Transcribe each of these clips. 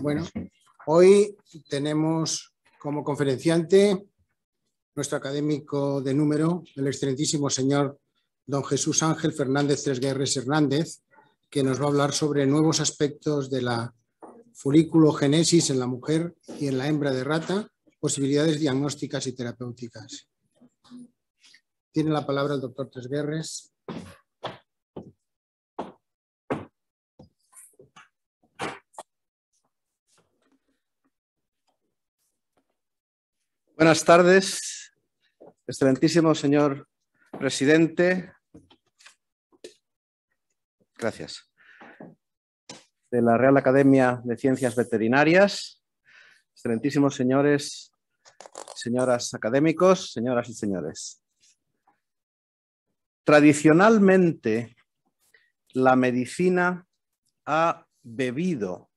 Bueno, hoy tenemos como conferenciante nuestro académico de número, el excelentísimo señor don Jesús Ángel Fernández Tresguerres Hernández, que nos va a hablar sobre nuevos aspectos de la foliculogénesis en la mujer y en la hembra de rata, posibilidades diagnósticas y terapéuticas. Tiene la palabra el doctor Tresguerres. Buenas tardes, excelentísimo señor presidente. Gracias. De la Real Academia de Ciencias Veterinarias, excelentísimos señores, señoras académicos, señoras y señores. Tradicionalmente, la medicina ha bebido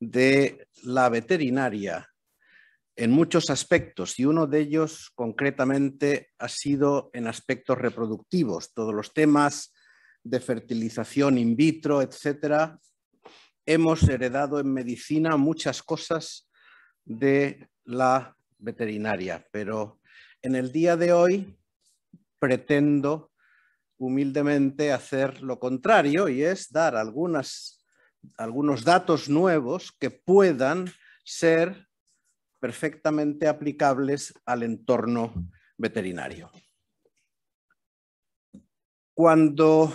de la veterinaria en muchos aspectos y uno de ellos concretamente ha sido en aspectos reproductivos, todos los temas de fertilización in vitro, etcétera. Hemos heredado en medicina muchas cosas de la veterinaria, pero en el día de hoy pretendo humildemente hacer lo contrario y es dar algunas, algunos datos nuevos que puedan ser perfectamente aplicables al entorno veterinario. Cuando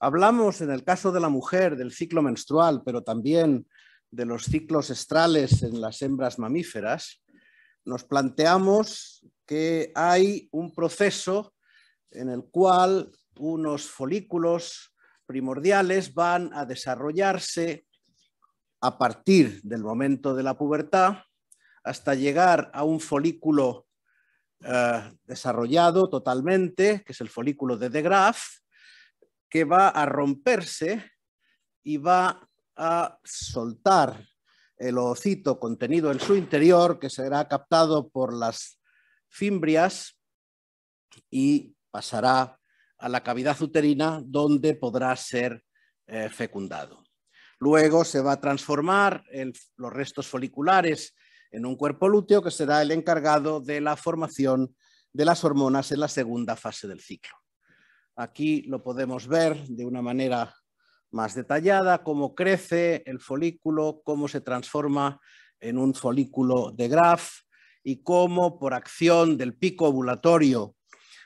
hablamos en el caso de la mujer del ciclo menstrual, pero también de los ciclos estrales en las hembras mamíferas, nos planteamos que hay un proceso en el cual unos folículos primordiales van a desarrollarse a partir del momento de la pubertad hasta llegar a un folículo eh, desarrollado totalmente, que es el folículo de de Graaf, que va a romperse y va a soltar el oocito contenido en su interior, que será captado por las fimbrias y pasará a la cavidad uterina, donde podrá ser eh, fecundado. Luego se va a transformar en los restos foliculares en un cuerpo lúteo que será el encargado de la formación de las hormonas en la segunda fase del ciclo. Aquí lo podemos ver de una manera más detallada, cómo crece el folículo, cómo se transforma en un folículo de Graf y cómo por acción del pico ovulatorio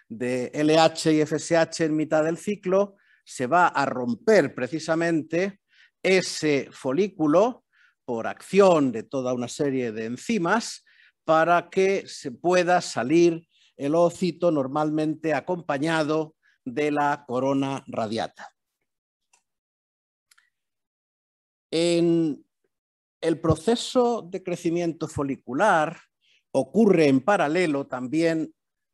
de LH y FSH en mitad del ciclo, se va a romper precisamente ese folículo por acción de toda una serie de enzimas para que se pueda salir el ócito normalmente acompañado de la corona radiata. En el proceso de crecimiento folicular ocurre en paralelo también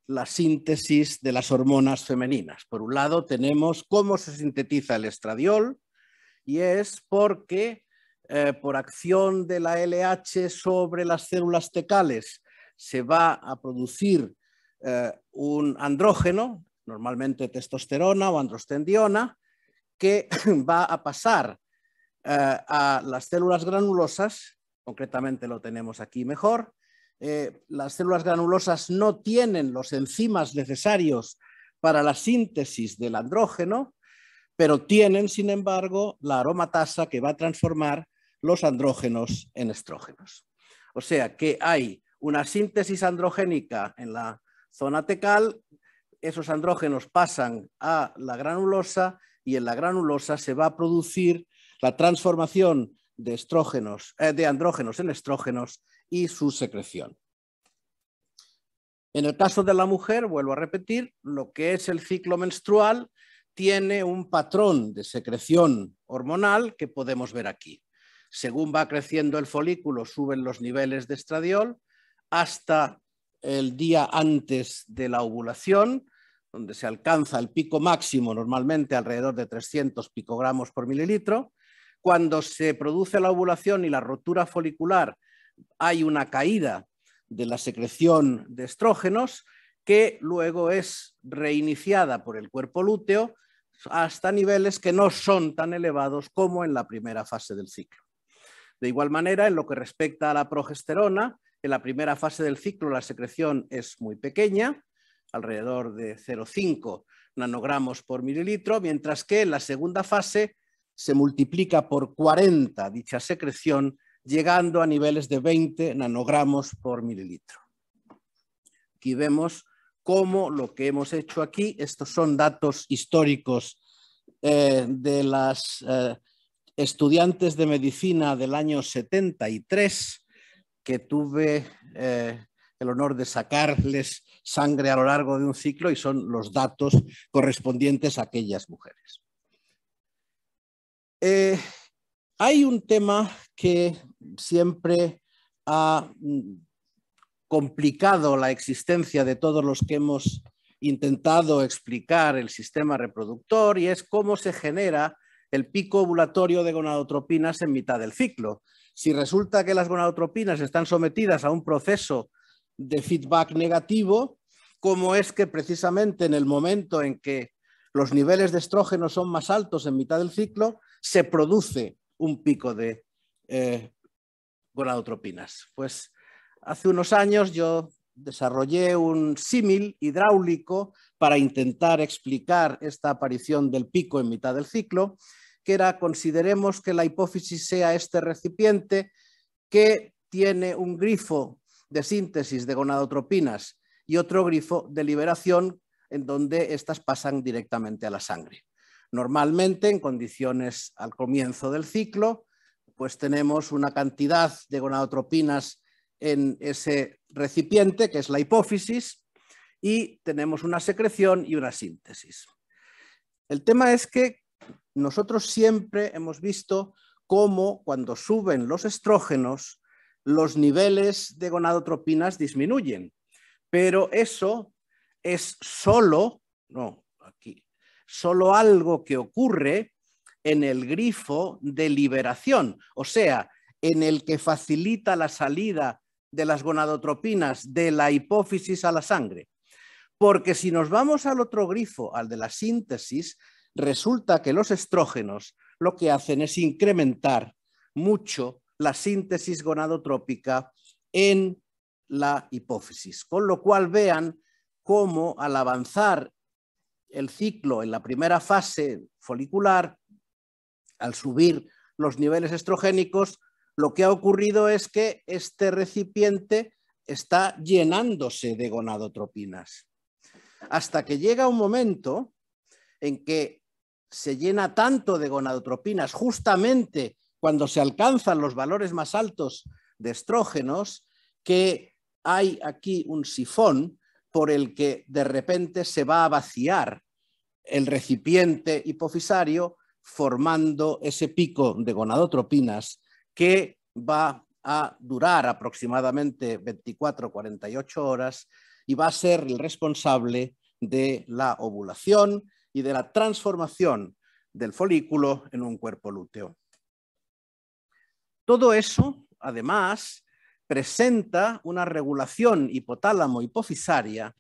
la síntesis de las hormonas femeninas. Por un lado tenemos cómo se sintetiza el estradiol y es porque eh, por acción de la LH sobre las células tecales se va a producir eh, un andrógeno, normalmente testosterona o androstendiona, que va a pasar eh, a las células granulosas, concretamente lo tenemos aquí mejor. las células granulosas no tienen los enzimas necesarios para la síntesis del andrógeno, pero tienen, sin embargo, la aromatasa que va a transformar los andrógenos en estrógenos. O sea que hay una síntesis androgénica en la zona tecal, esos andrógenos pasan a la granulosa y en la granulosa se va a producir la transformación de, eh, de andrógenos en estrógenos y su secreción. En el caso de la mujer, vuelvo a repetir, lo que es el ciclo menstrual tiene un patrón de secreción hormonal que podemos ver aquí. Según va creciendo el folículo, suben los niveles de estradiol hasta el día antes de la ovulación, donde se alcanza el pico máximo, normalmente alrededor de 300 picogramos por mililitro. Cuando se produce la ovulación y la rotura folicular, hay una caída de la secreción de estrógenos que luego es reiniciada por el cuerpo lúteo hasta niveles que no son tan elevados como en la primera fase del ciclo. De igual manera, en lo que respecta a la progesterona, en la primera fase del ciclo la secreción es muy pequeña, alrededor de 0,5 nanogramos por mililitro, mientras que en la segunda fase se multiplica por 40 dicha secreción, llegando a niveles de 20 nanogramos por mililitro. Aquí vemos cómo lo que hemos hecho aquí, estos son datos históricos eh, de las... Eh, estudiantes de medicina del año 73 que tuve eh, el honor de sacarles sangre a lo largo de un ciclo y son los datos correspondientes a aquellas mujeres. Eh, hay un tema que siempre ha mm, complicado la existencia de todos los que hemos intentado explicar el sistema reproductor y es cómo se genera el pico ovulatorio de gonadotropinas en mitad del ciclo. Si resulta que las gonadotropinas están sometidas a un proceso de feedback negativo, ¿cómo es que precisamente en el momento en que los niveles de estrógeno son más altos en mitad del ciclo, se produce un pico de eh, gonadotropinas? Pues hace unos años yo desarrollé un símil hidráulico para intentar explicar esta aparición del pico en mitad del ciclo, que era consideremos que la hipófisis sea este recipiente que tiene un grifo de síntesis de gonadotropinas y otro grifo de liberación en donde estas pasan directamente a la sangre. Normalmente, en condiciones al comienzo del ciclo, pues tenemos una cantidad de gonadotropinas en ese recipiente, que es la hipófisis, y tenemos una secreción y una síntesis. El tema es que nosotros siempre hemos visto cómo cuando suben los estrógenos, los niveles de gonadotropinas disminuyen. Pero eso es solo, no, aquí, solo algo que ocurre en el grifo de liberación, o sea, en el que facilita la salida de las gonadotropinas de la hipófisis a la sangre. Porque si nos vamos al otro grifo, al de la síntesis, resulta que los estrógenos lo que hacen es incrementar mucho la síntesis gonadotrópica en la hipófisis. Con lo cual vean cómo al avanzar el ciclo en la primera fase folicular, al subir los niveles estrogénicos, lo que ha ocurrido es que este recipiente está llenándose de gonadotropinas, hasta que llega un momento en que se llena tanto de gonadotropinas, justamente cuando se alcanzan los valores más altos de estrógenos, que hay aquí un sifón por el que de repente se va a vaciar el recipiente hipofisario formando ese pico de gonadotropinas que va a durar aproximadamente 24 48 horas y va a ser el responsable de la ovulación y de la transformación del folículo en un cuerpo lúteo. Todo eso, además, presenta una regulación hipotálamo-hipofisaria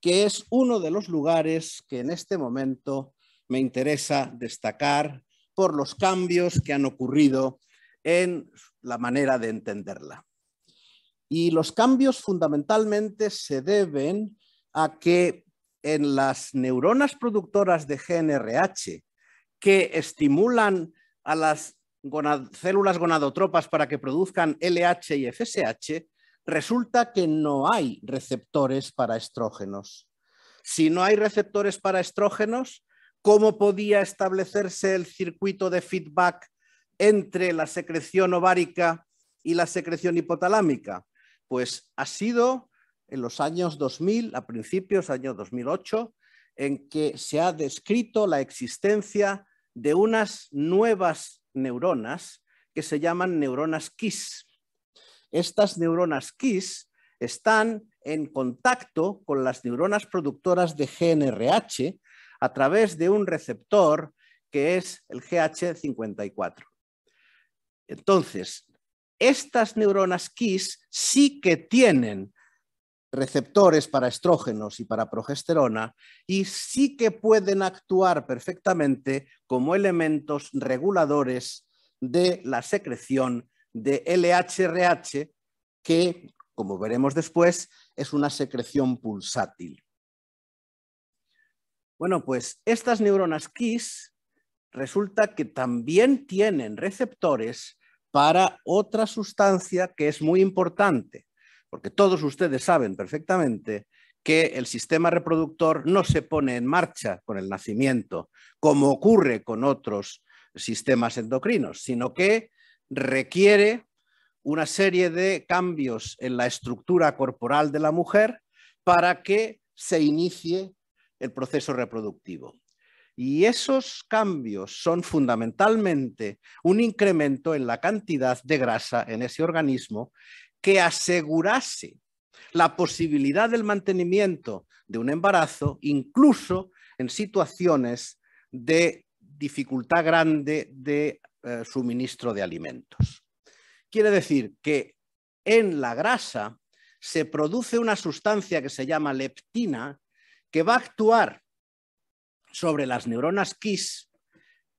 que es uno de los lugares que en este momento me interesa destacar por los cambios que han ocurrido en la manera de entenderla. Y los cambios fundamentalmente se deben a que en las neuronas productoras de GNRH que estimulan a las células gonadotropas para que produzcan LH y FSH, resulta que no hay receptores para estrógenos. Si no hay receptores para estrógenos, ¿cómo podía establecerse el circuito de feedback entre la secreción ovárica y la secreción hipotalámica? Pues ha sido en los años 2000, a principios, año 2008, en que se ha descrito la existencia de unas nuevas neuronas que se llaman neuronas KISS. Estas neuronas KISS están en contacto con las neuronas productoras de GNRH a través de un receptor que es el GH54. Entonces, estas neuronas KISS sí que tienen receptores para estrógenos y para progesterona y sí que pueden actuar perfectamente como elementos reguladores de la secreción de LHRH, que, como veremos después, es una secreción pulsátil. Bueno, pues estas neuronas KIS resulta que también tienen receptores para otra sustancia que es muy importante, porque todos ustedes saben perfectamente que el sistema reproductor no se pone en marcha con el nacimiento, como ocurre con otros sistemas endocrinos, sino que requiere una serie de cambios en la estructura corporal de la mujer para que se inicie el proceso reproductivo. Y esos cambios son fundamentalmente un incremento en la cantidad de grasa en ese organismo que asegurase la posibilidad del mantenimiento de un embarazo, incluso en situaciones de dificultad grande de eh, suministro de alimentos. Quiere decir que en la grasa se produce una sustancia que se llama leptina, que va a actuar sobre las neuronas KISS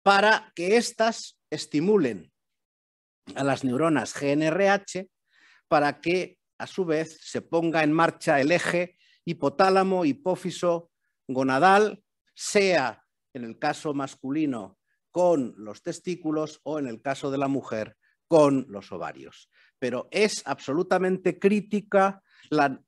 para que éstas estimulen a las neuronas GNRH para que a su vez se ponga en marcha el eje hipotálamo, hipófiso, gonadal, sea en el caso masculino con los testículos o en el caso de la mujer con los ovarios. Pero es absolutamente crítica la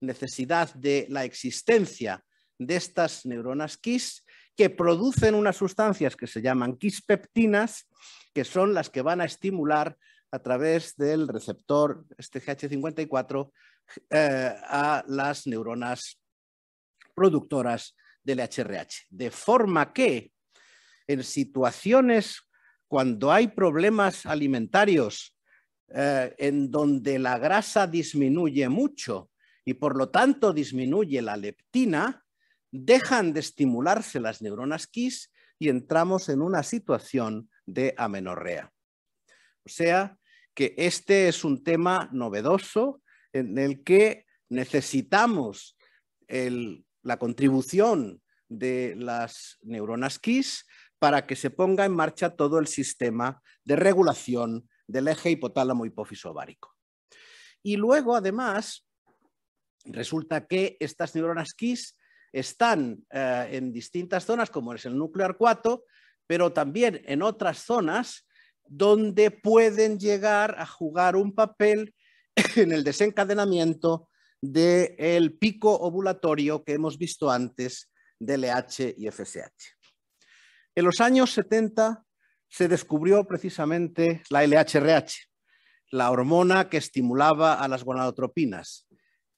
necesidad de la existencia de estas neuronas KISS que producen unas sustancias que se llaman quispeptinas, que son las que van a estimular a través del receptor, este GH54, eh, a las neuronas productoras del HRH. De forma que en situaciones cuando hay problemas alimentarios eh, en donde la grasa disminuye mucho y por lo tanto disminuye la leptina, dejan de estimularse las neuronas KIS y entramos en una situación de amenorrea. O sea que este es un tema novedoso en el que necesitamos la contribución de las neuronas KIS para que se ponga en marcha todo el sistema de regulación del eje hipotálamo hipófiso ovárico. Y luego, además, resulta que estas neuronas KIS están eh, en distintas zonas, como es el núcleo arcuato, pero también en otras zonas donde pueden llegar a jugar un papel en el desencadenamiento del pico ovulatorio que hemos visto antes de LH y FSH. En los años 70 se descubrió precisamente la LHRH, la hormona que estimulaba a las gonadotropinas,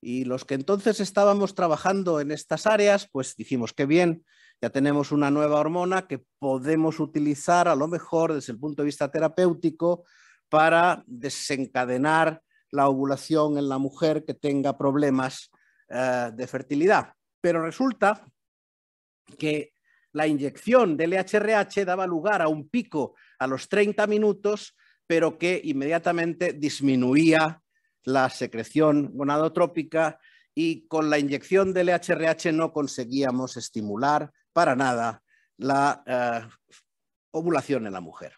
y los que entonces estábamos trabajando en estas áreas, pues dijimos que bien, ya tenemos una nueva hormona que podemos utilizar a lo mejor desde el punto de vista terapéutico para desencadenar la ovulación en la mujer que tenga problemas eh, de fertilidad. Pero resulta que la inyección del LHRH daba lugar a un pico a los 30 minutos, pero que inmediatamente disminuía la secreción gonadotrópica y con la inyección de LHRH no conseguíamos estimular para nada la eh, ovulación en la mujer.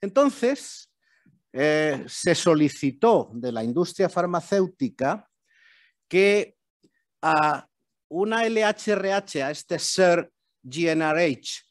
Entonces, eh, se solicitó de la industria farmacéutica que a una LHRH, a este SER GNRH,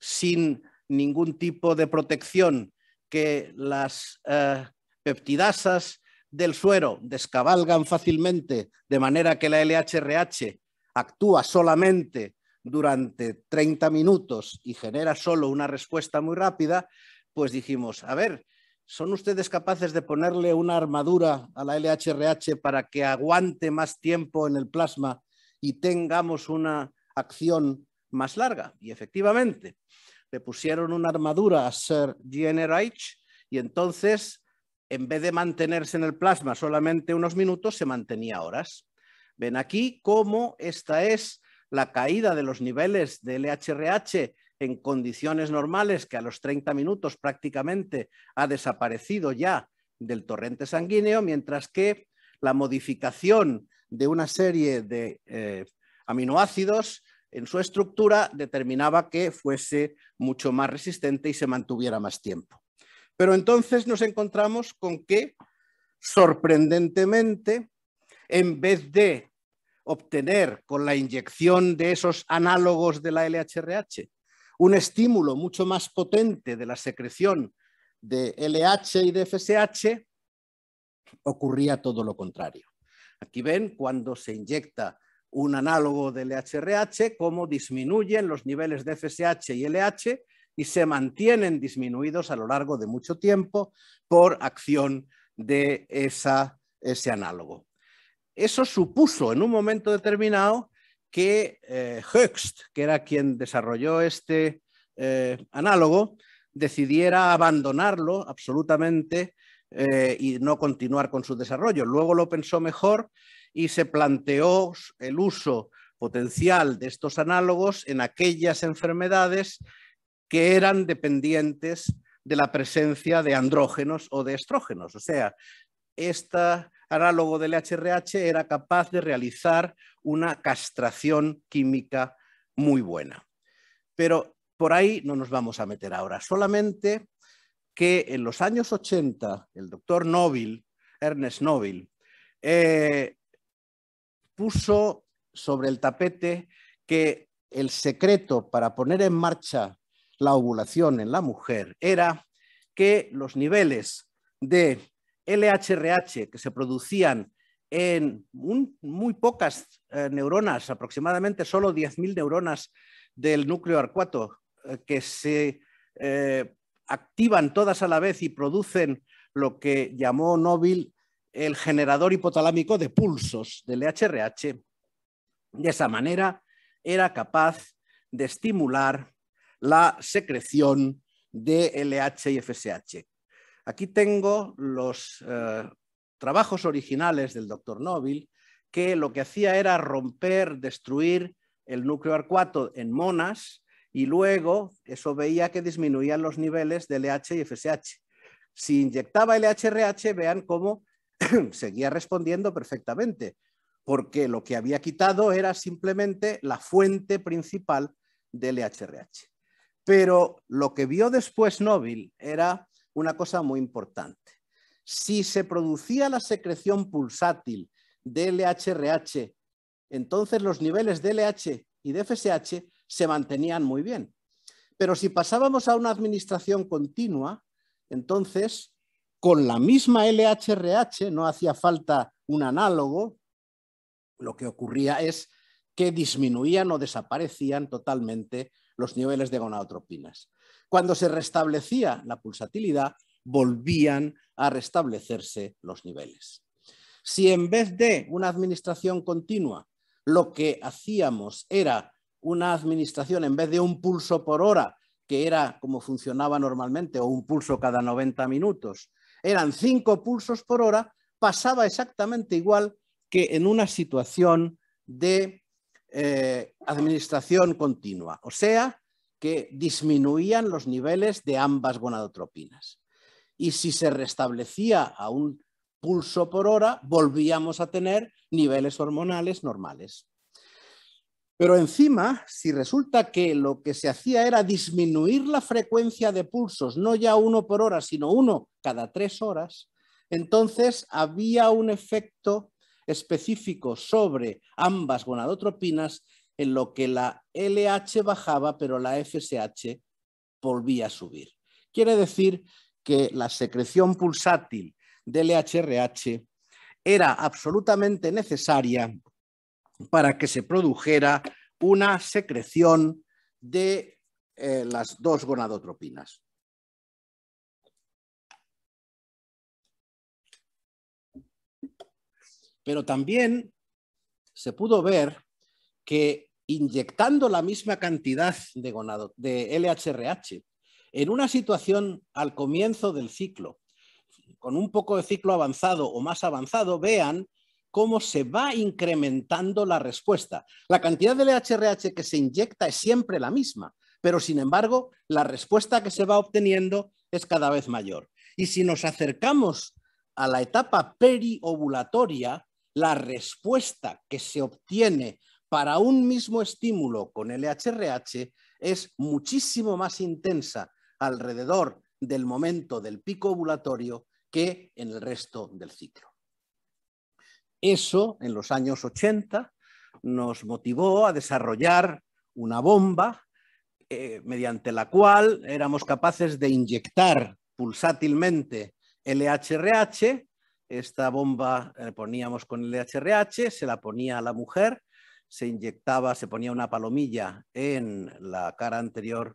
sin ningún tipo de protección que las eh, peptidasas del suero descabalgan fácilmente, de manera que la LHRH actúa solamente durante 30 minutos y genera solo una respuesta muy rápida, pues dijimos, a ver, ¿son ustedes capaces de ponerle una armadura a la LHRH para que aguante más tiempo en el plasma y tengamos una acción más larga? Y efectivamente, le pusieron una armadura a Sir GNRH y entonces en vez de mantenerse en el plasma solamente unos minutos, se mantenía horas. Ven aquí cómo esta es la caída de los niveles de LHRH en condiciones normales, que a los 30 minutos prácticamente ha desaparecido ya del torrente sanguíneo, mientras que la modificación de una serie de eh, aminoácidos en su estructura determinaba que fuese mucho más resistente y se mantuviera más tiempo. Pero entonces nos encontramos con que, sorprendentemente, en vez de obtener con la inyección de esos análogos de la LHRH un estímulo mucho más potente de la secreción de LH y de FSH, ocurría todo lo contrario. Aquí ven cuando se inyecta un análogo de LHRH, cómo disminuyen los niveles de FSH y LH y se mantienen disminuidos a lo largo de mucho tiempo por acción de ese análogo. Eso supuso en un momento determinado que eh, que era quien desarrolló este eh, análogo, decidiera abandonarlo absolutamente eh, y no continuar con su desarrollo. Luego lo pensó mejor y se planteó el uso potencial de estos análogos en aquellas enfermedades que eran dependientes de la presencia de andrógenos o de estrógenos. O sea, este análogo del HRH era capaz de realizar una castración química muy buena. Pero por ahí no nos vamos a meter ahora, solamente que en los años 80 el doctor Nobil, Ernest Nobil, eh, puso sobre el tapete que el secreto para poner en marcha la ovulación en la mujer era que los niveles de LHRH que se producían en muy pocas eh, neuronas, aproximadamente solo 10.000 neuronas del núcleo arcuato, eh, que se eh, activan todas a la vez y producen lo que llamó Nobel el generador hipotalámico de pulsos del LHRH. De esa manera era capaz de estimular la secreción de LH y FSH. Aquí tengo los eh, trabajos originales del doctor Nobel que lo que hacía era romper, destruir el núcleo arcuato en monas y luego eso veía que disminuían los niveles de LH y FSH. Si inyectaba LHRH, vean cómo seguía respondiendo perfectamente, porque lo que había quitado era simplemente la fuente principal del LHRH. Pero lo que vio después Nobil era una cosa muy importante. Si se producía la secreción pulsátil de LHRH, entonces los niveles de LH y de FSH se mantenían muy bien. Pero si pasábamos a una administración continua, entonces con la misma LHRH, no hacía falta un análogo, lo que ocurría es que disminuían o desaparecían totalmente los niveles de gonadotropinas. Cuando se restablecía la pulsatilidad, volvían a restablecerse los niveles. Si en vez de una administración continua, lo que hacíamos era una administración en vez de un pulso por hora, que era como funcionaba normalmente, o un pulso cada 90 minutos, eran cinco pulsos por hora, pasaba exactamente igual que en una situación de eh, administración continua, o sea, que disminuían los niveles de ambas gonadotropinas. Y si se restablecía a un pulso por hora, volvíamos a tener niveles hormonales normales. Pero encima, si resulta que lo que se hacía era disminuir la frecuencia de pulsos, no ya uno por hora, sino uno cada tres horas, entonces había un efecto específico sobre ambas gonadotropinas en lo que la LH bajaba, pero la FSH volvía a subir. Quiere decir que la secreción pulsátil de LHRH era absolutamente necesaria para que se produjera una secreción de eh, las dos gonadotropinas. Pero también se pudo ver que inyectando la misma cantidad de, de LHRH en una situación al comienzo del ciclo, con un poco de ciclo avanzado o más avanzado, vean cómo se va incrementando la respuesta. La cantidad de LHRH que se inyecta es siempre la misma, pero sin embargo la respuesta que se va obteniendo es cada vez mayor. Y si nos acercamos a la etapa periovulatoria, la respuesta que se obtiene para un mismo estímulo con LHRH es muchísimo más intensa alrededor del momento del pico ovulatorio que en el resto del ciclo. Eso, en los años 80, nos motivó a desarrollar una bomba eh, mediante la cual éramos capaces de inyectar pulsátilmente LHRH esta bomba eh, poníamos con el HRH, se la ponía a la mujer, se inyectaba, se ponía una palomilla en la cara anterior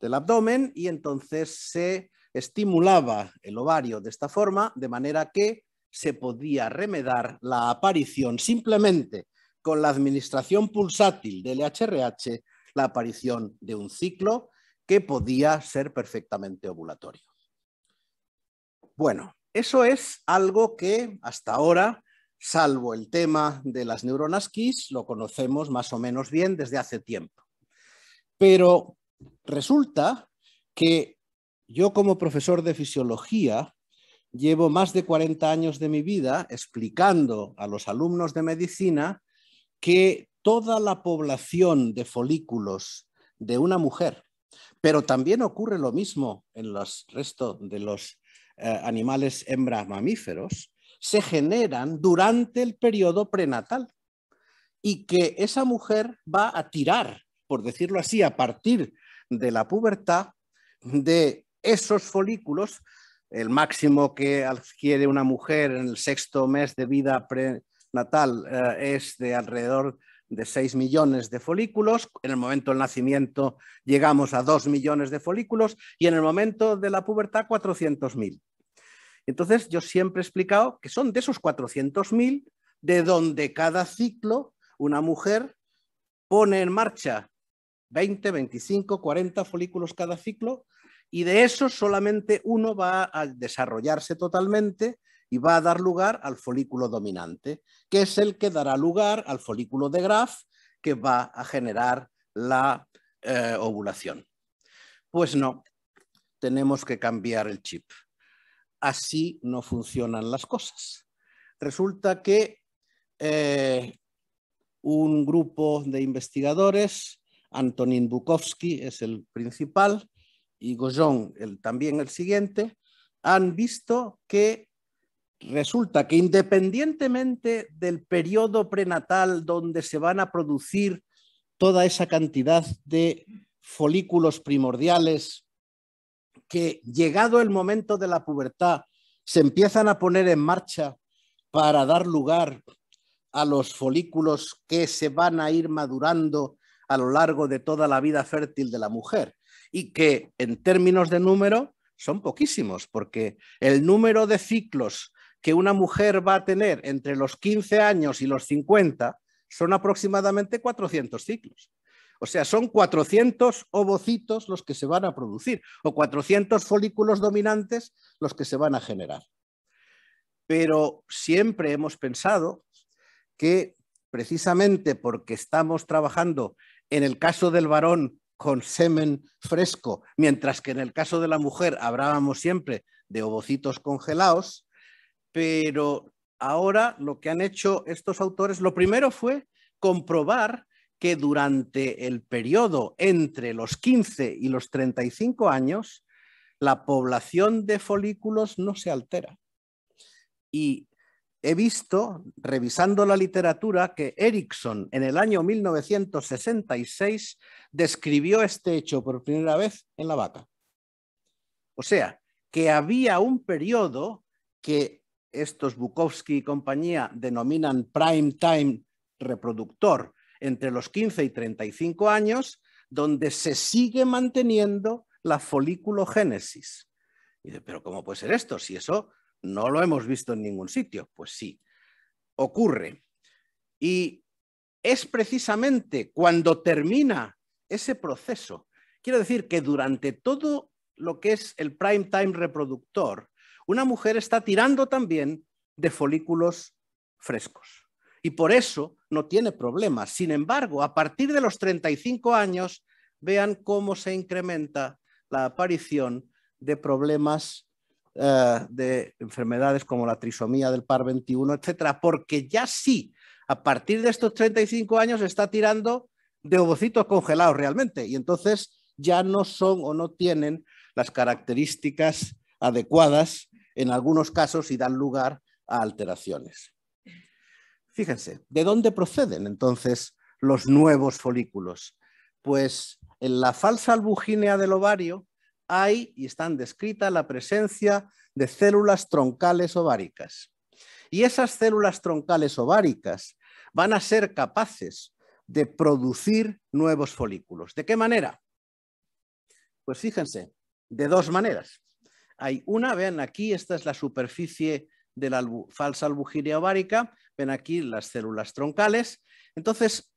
del abdomen y entonces se estimulaba el ovario de esta forma, de manera que se podía remedar la aparición simplemente con la administración pulsátil del HRH, la aparición de un ciclo que podía ser perfectamente ovulatorio. Bueno, eso es algo que hasta ahora, salvo el tema de las neuronas KISS, lo conocemos más o menos bien desde hace tiempo. Pero resulta que yo como profesor de fisiología llevo más de 40 años de mi vida explicando a los alumnos de medicina que toda la población de folículos de una mujer, pero también ocurre lo mismo en los resto de los eh, animales hembras mamíferos se generan durante el periodo prenatal y que esa mujer va a tirar, por decirlo así, a partir de la pubertad de esos folículos, el máximo que adquiere una mujer en el sexto mes de vida prenatal eh, es de alrededor de 6 millones de folículos, en el momento del nacimiento llegamos a 2 millones de folículos y en el momento de la pubertad 400.000. Entonces, yo siempre he explicado que son de esos 400.000 de donde cada ciclo una mujer pone en marcha 20, 25, 40 folículos cada ciclo y de esos solamente uno va a desarrollarse totalmente y va a dar lugar al folículo dominante, que es el que dará lugar al folículo de Graf que va a generar la eh, ovulación. Pues no, tenemos que cambiar el chip así no funcionan las cosas. Resulta que eh, un grupo de investigadores, Antonin Bukowski es el principal y Goyon el, también el siguiente, han visto que resulta que independientemente del periodo prenatal donde se van a producir toda esa cantidad de folículos primordiales que llegado el momento de la pubertad se empiezan a poner en marcha para dar lugar a los folículos que se van a ir madurando a lo largo de toda la vida fértil de la mujer y que en términos de número son poquísimos, porque el número de ciclos que una mujer va a tener entre los 15 años y los 50 son aproximadamente 400 ciclos. O sea, son 400 ovocitos los que se van a producir o 400 folículos dominantes los que se van a generar. Pero siempre hemos pensado que precisamente porque estamos trabajando en el caso del varón con semen fresco, mientras que en el caso de la mujer hablábamos siempre de ovocitos congelados, pero ahora lo que han hecho estos autores, lo primero fue comprobar que durante el periodo entre los 15 y los 35 años, la población de folículos no se altera. Y he visto, revisando la literatura, que Erickson en el año 1966 describió este hecho por primera vez en la vaca. O sea, que había un periodo que estos Bukowski y compañía denominan prime time reproductor, entre los 15 y 35 años, donde se sigue manteniendo la folículogénesis. pero ¿cómo puede ser esto? Si eso no lo hemos visto en ningún sitio. Pues sí, ocurre. Y es precisamente cuando termina ese proceso. Quiero decir que durante todo lo que es el prime time reproductor, una mujer está tirando también de folículos frescos y por eso no tiene problemas. Sin embargo, a partir de los 35 años, vean cómo se incrementa la aparición de problemas eh, de enfermedades como la trisomía del par 21, etcétera, porque ya sí, a partir de estos 35 años está tirando de ovocitos congelados realmente y entonces ya no son o no tienen las características adecuadas en algunos casos y dan lugar a alteraciones. Fíjense, ¿de dónde proceden entonces los nuevos folículos? Pues en la falsa albuginea del ovario hay y están descritas la presencia de células troncales ováricas. Y esas células troncales ováricas van a ser capaces de producir nuevos folículos. ¿De qué manera? Pues fíjense, de dos maneras. Hay una, vean aquí, esta es la superficie de la falsa albugiria ovárica, ven aquí las células troncales. Entonces,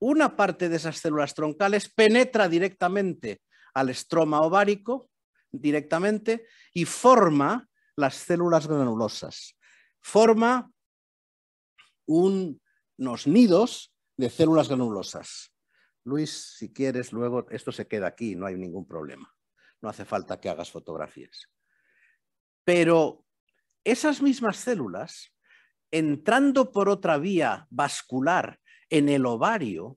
una parte de esas células troncales penetra directamente al estroma ovárico, directamente, y forma las células granulosas. Forma unos nidos de células granulosas. Luis, si quieres, luego esto se queda aquí, no hay ningún problema. No hace falta que hagas fotografías. Pero esas mismas células, entrando por otra vía vascular en el ovario,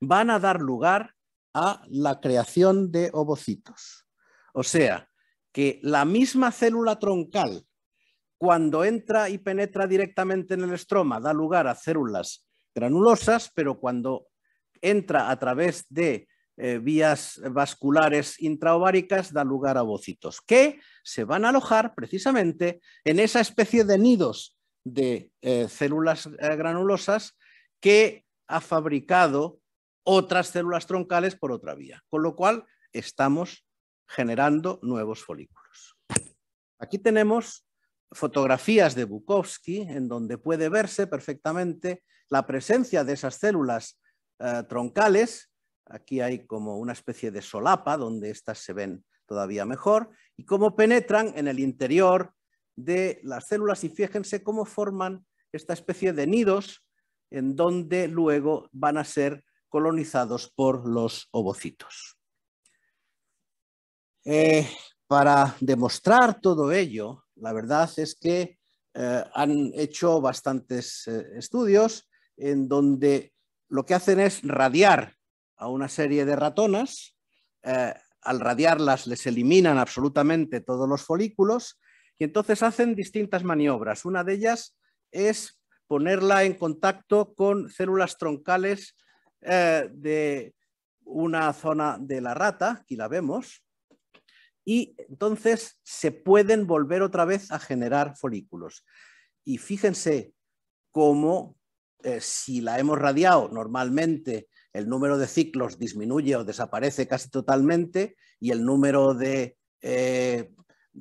van a dar lugar a la creación de ovocitos. O sea, que la misma célula troncal, cuando entra y penetra directamente en el estroma, da lugar a células granulosas, pero cuando entra a través de eh, vías vasculares intraováricas dan lugar a ovocitos, que se van a alojar precisamente en esa especie de nidos de eh, células eh, granulosas que ha fabricado otras células troncales por otra vía, con lo cual estamos generando nuevos folículos. Aquí tenemos fotografías de Bukowski en donde puede verse perfectamente la presencia de esas células troncales Aquí hay como una especie de solapa donde estas se ven todavía mejor y cómo penetran en el interior de las células y fíjense cómo forman esta especie de nidos en donde luego van a ser colonizados por los ovocitos. Eh, para demostrar todo ello, la verdad es que eh, han hecho bastantes eh, estudios en donde lo que hacen es radiar a una serie de ratonas, eh, al radiarlas les eliminan absolutamente todos los folículos y entonces hacen distintas maniobras. Una de ellas es ponerla en contacto con células troncales eh, de una zona de la rata, aquí la vemos, y entonces se pueden volver otra vez a generar folículos. Y fíjense cómo eh, si la hemos radiado normalmente el número de ciclos disminuye o desaparece casi totalmente y el número de eh,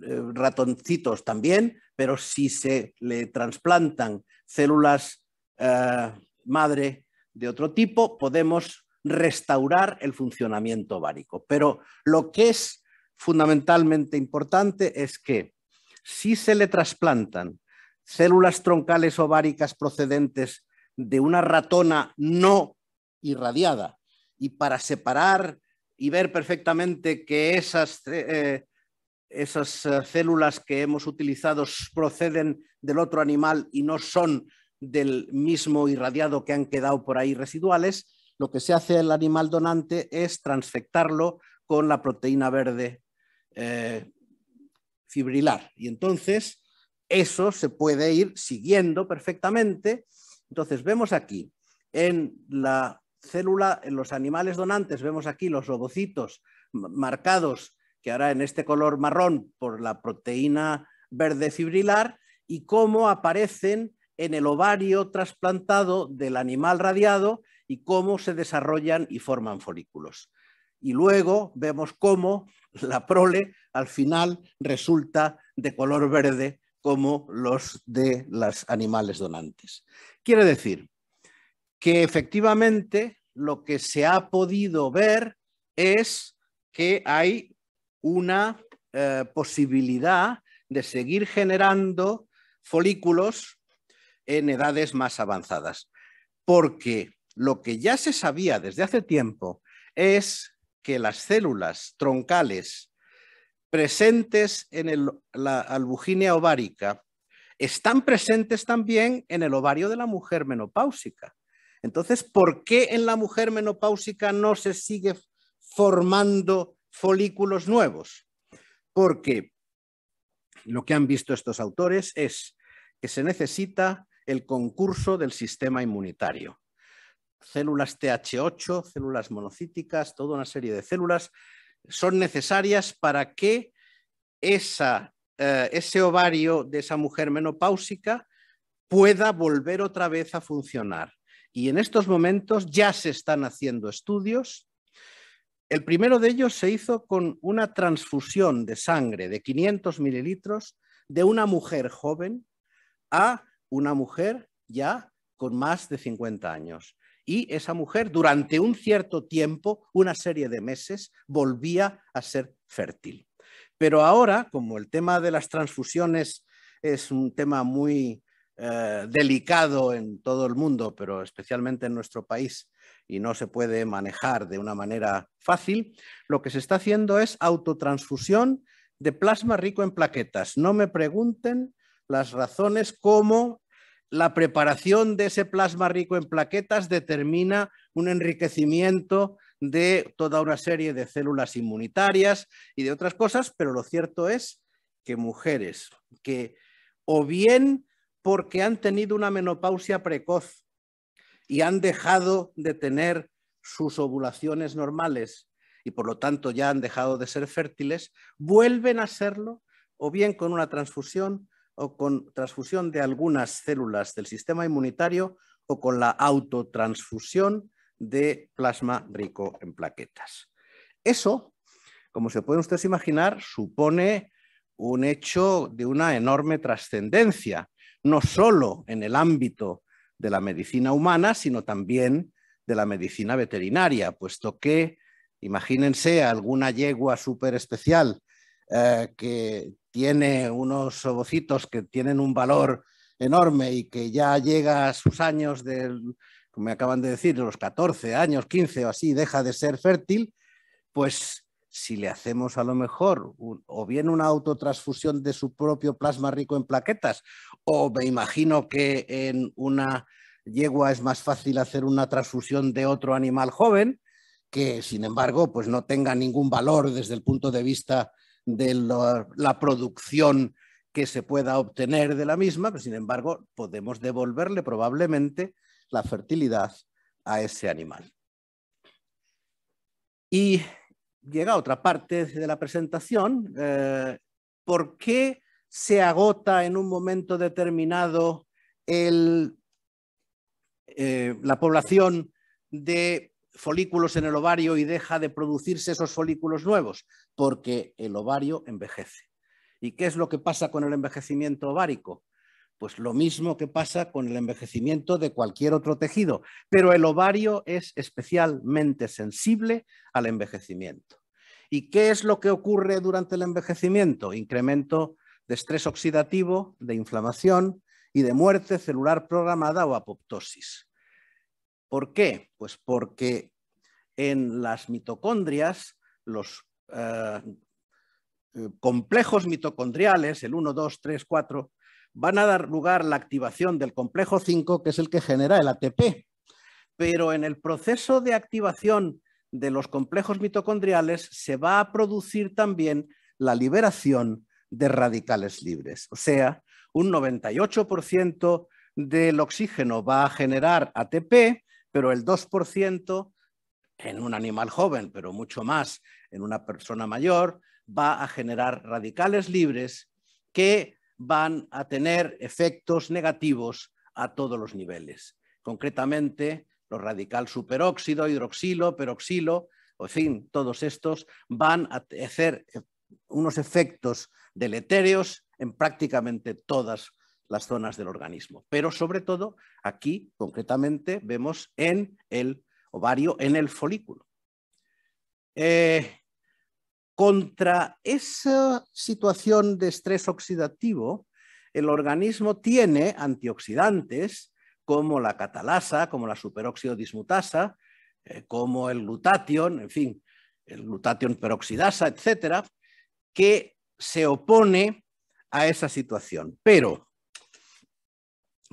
eh, ratoncitos también, pero si se le trasplantan células eh, madre de otro tipo, podemos restaurar el funcionamiento ovárico. Pero lo que es fundamentalmente importante es que si se le trasplantan células troncales ováricas procedentes de una ratona no irradiada. Y para separar y ver perfectamente que esas, eh, esas eh, células que hemos utilizado proceden del otro animal y no son del mismo irradiado que han quedado por ahí residuales, lo que se hace el animal donante es transfectarlo con la proteína verde eh, fibrilar. Y entonces eso se puede ir siguiendo perfectamente. Entonces vemos aquí en la célula, en los animales donantes vemos aquí los ovocitos marcados, que ahora en este color marrón por la proteína verde fibrilar, y cómo aparecen en el ovario trasplantado del animal radiado y cómo se desarrollan y forman folículos. Y luego vemos cómo la prole al final resulta de color verde como los de los animales donantes. Quiere decir que efectivamente lo que se ha podido ver es que hay una eh, posibilidad de seguir generando folículos en edades más avanzadas. Porque lo que ya se sabía desde hace tiempo es que las células troncales presentes en la albuginia ovárica están presentes también en el ovario de la mujer menopáusica. Entonces, ¿por qué en la mujer menopáusica no se sigue formando folículos nuevos? Porque lo que han visto estos autores es que se necesita el concurso del sistema inmunitario. Células TH8, células monocíticas, toda una serie de células son necesarias para que eh, ese ovario de esa mujer menopáusica pueda volver otra vez a funcionar. Y en estos momentos ya se están haciendo estudios. El primero de ellos se hizo con una transfusión de sangre de 500 mililitros de una mujer joven a una mujer ya con más de 50 años. Y esa mujer durante un cierto tiempo, una serie de meses, volvía a ser fértil. Pero ahora, como el tema de las transfusiones es un tema muy eh, delicado en todo el mundo, pero especialmente en nuestro país, y no se puede manejar de una manera fácil, lo que se está haciendo es autotransfusión de plasma rico en plaquetas. No me pregunten las razones cómo la preparación de ese plasma rico en plaquetas determina un enriquecimiento de toda una serie de células inmunitarias y de otras cosas, pero lo cierto es que mujeres que o bien porque han tenido una menopausia precoz y han dejado de tener sus ovulaciones normales y por lo tanto ya han dejado de ser fértiles, vuelven a serlo o bien con una transfusión o con transfusión de algunas células del sistema inmunitario o con la autotransfusión de plasma rico en plaquetas. Eso, como se pueden ustedes imaginar, supone un hecho de una enorme trascendencia no solo en el ámbito de la medicina humana, sino también de la medicina veterinaria, puesto que, imagínense, alguna yegua súper especial eh, que tiene unos ovocitos que tienen un valor enorme y que ya llega a sus años del, como me acaban de decir, de los 14 años, 15 o así, deja de ser fértil, pues si le hacemos a lo mejor o bien una autotransfusión de su propio plasma rico en plaquetas, o me imagino que en una yegua es más fácil hacer una transfusión de otro animal joven, que sin embargo pues no tenga ningún valor desde el punto de vista de la, la producción que se pueda obtener de la misma, pero pues sin embargo podemos devolverle probablemente la fertilidad a ese animal. Y llega a otra parte de la presentación, eh, ¿por qué se agota en un momento determinado eh, la población de folículos en el ovario y deja de producirse esos folículos nuevos? Porque el ovario envejece. ¿Y qué es lo que pasa con el envejecimiento ovárico? Pues lo mismo que pasa con el envejecimiento de cualquier otro tejido, pero el ovario es especialmente sensible al envejecimiento. ¿Y qué es lo que ocurre durante el envejecimiento? Incremento de estrés oxidativo, de inflamación y de muerte celular programada o apoptosis. ¿Por qué? Pues porque en las mitocondrias, los eh, eh, complejos mitocondriales, el 1, 2, 3, 4, van a dar lugar a la activación del complejo 5, que es el que genera el ATP. Pero en el proceso de activación de los complejos mitocondriales se va a producir también la liberación de radicales libres. O sea, un 98% del oxígeno va a generar ATP, pero el 2% en un animal joven, pero mucho más en una persona mayor, va a generar radicales libres que van a tener efectos negativos a todos los niveles. Concretamente, los radical superóxido, hidroxilo, peroxilo, o en fin, todos estos van a hacer unos efectos deletéreos en prácticamente todas las zonas del organismo. Pero sobre todo aquí, concretamente, vemos en el ovario, en el folículo. Eh, contra esa situación de estrés oxidativo, el organismo tiene antioxidantes como la catalasa, como la superóxido dismutasa, eh, como el glutatión, en fin, el glutatión peroxidasa, etcétera, que se opone a esa situación. Pero,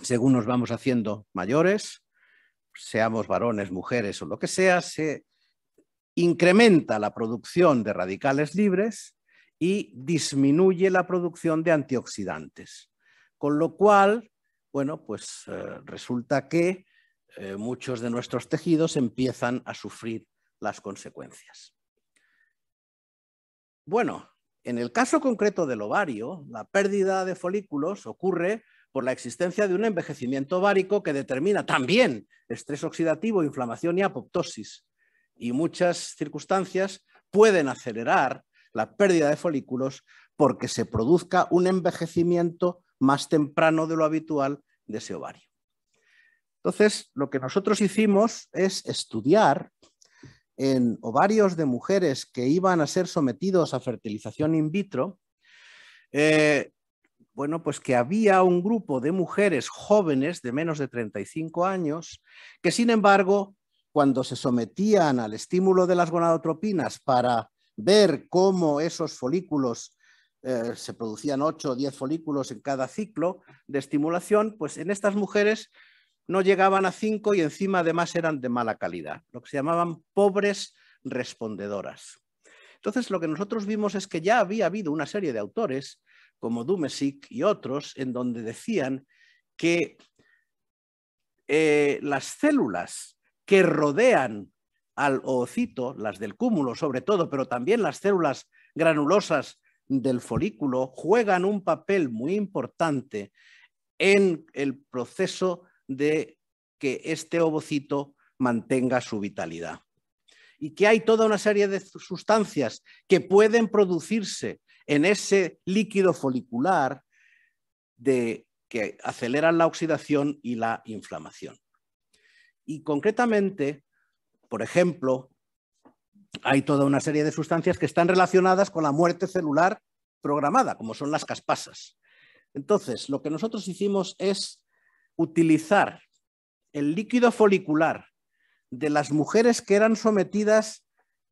según nos vamos haciendo mayores, seamos varones, mujeres o lo que sea, se incrementa la producción de radicales libres y disminuye la producción de antioxidantes. Con lo cual, bueno, pues eh, resulta que eh, muchos de nuestros tejidos empiezan a sufrir las consecuencias. Bueno, en el caso concreto del ovario, la pérdida de folículos ocurre por la existencia de un envejecimiento ovárico que determina también estrés oxidativo, inflamación y apoptosis y muchas circunstancias pueden acelerar la pérdida de folículos porque se produzca un envejecimiento más temprano de lo habitual de ese ovario. Entonces, lo que nosotros hicimos es estudiar en ovarios de mujeres que iban a ser sometidos a fertilización in vitro, eh, bueno, pues que había un grupo de mujeres jóvenes de menos de 35 años que, sin embargo, cuando se sometían al estímulo de las gonadotropinas para ver cómo esos folículos, eh, se producían 8 o 10 folículos en cada ciclo de estimulación, pues en estas mujeres no llegaban a 5 y encima además eran de mala calidad, lo que se llamaban pobres respondedoras. Entonces lo que nosotros vimos es que ya había habido una serie de autores como Dumesic y otros en donde decían que eh, las células que rodean al ovocito, las del cúmulo sobre todo, pero también las células granulosas del folículo, juegan un papel muy importante en el proceso de que este ovocito mantenga su vitalidad. Y que hay toda una serie de sustancias que pueden producirse en ese líquido folicular de, que aceleran la oxidación y la inflamación y concretamente, por ejemplo, hay toda una serie de sustancias que están relacionadas con la muerte celular programada, como son las caspasas. Entonces, lo que nosotros hicimos es utilizar el líquido folicular de las mujeres que eran sometidas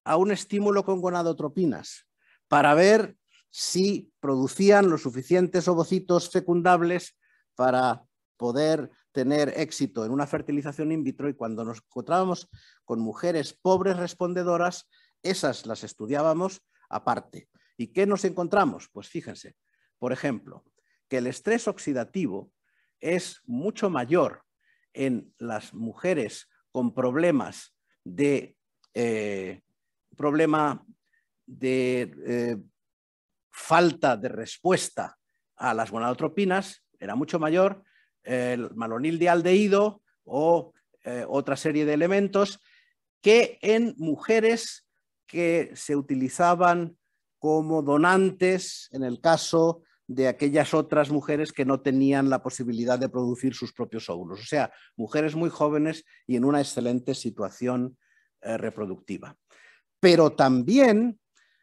a un estímulo con gonadotropinas para ver si producían los suficientes ovocitos fecundables para poder tener éxito en una fertilización in vitro y cuando nos encontrábamos con mujeres pobres respondedoras, esas las estudiábamos aparte. ¿Y qué nos encontramos? Pues fíjense, por ejemplo, que el estrés oxidativo es mucho mayor en las mujeres con problemas de eh, problema de eh, falta de respuesta a las gonadotropinas, era mucho mayor el malonil de aldeído o eh, otra serie de elementos que en mujeres que se utilizaban como donantes en el caso de aquellas otras mujeres que no tenían la posibilidad de producir sus propios óvulos, o sea, mujeres muy jóvenes y en una excelente situación eh, reproductiva. Pero también,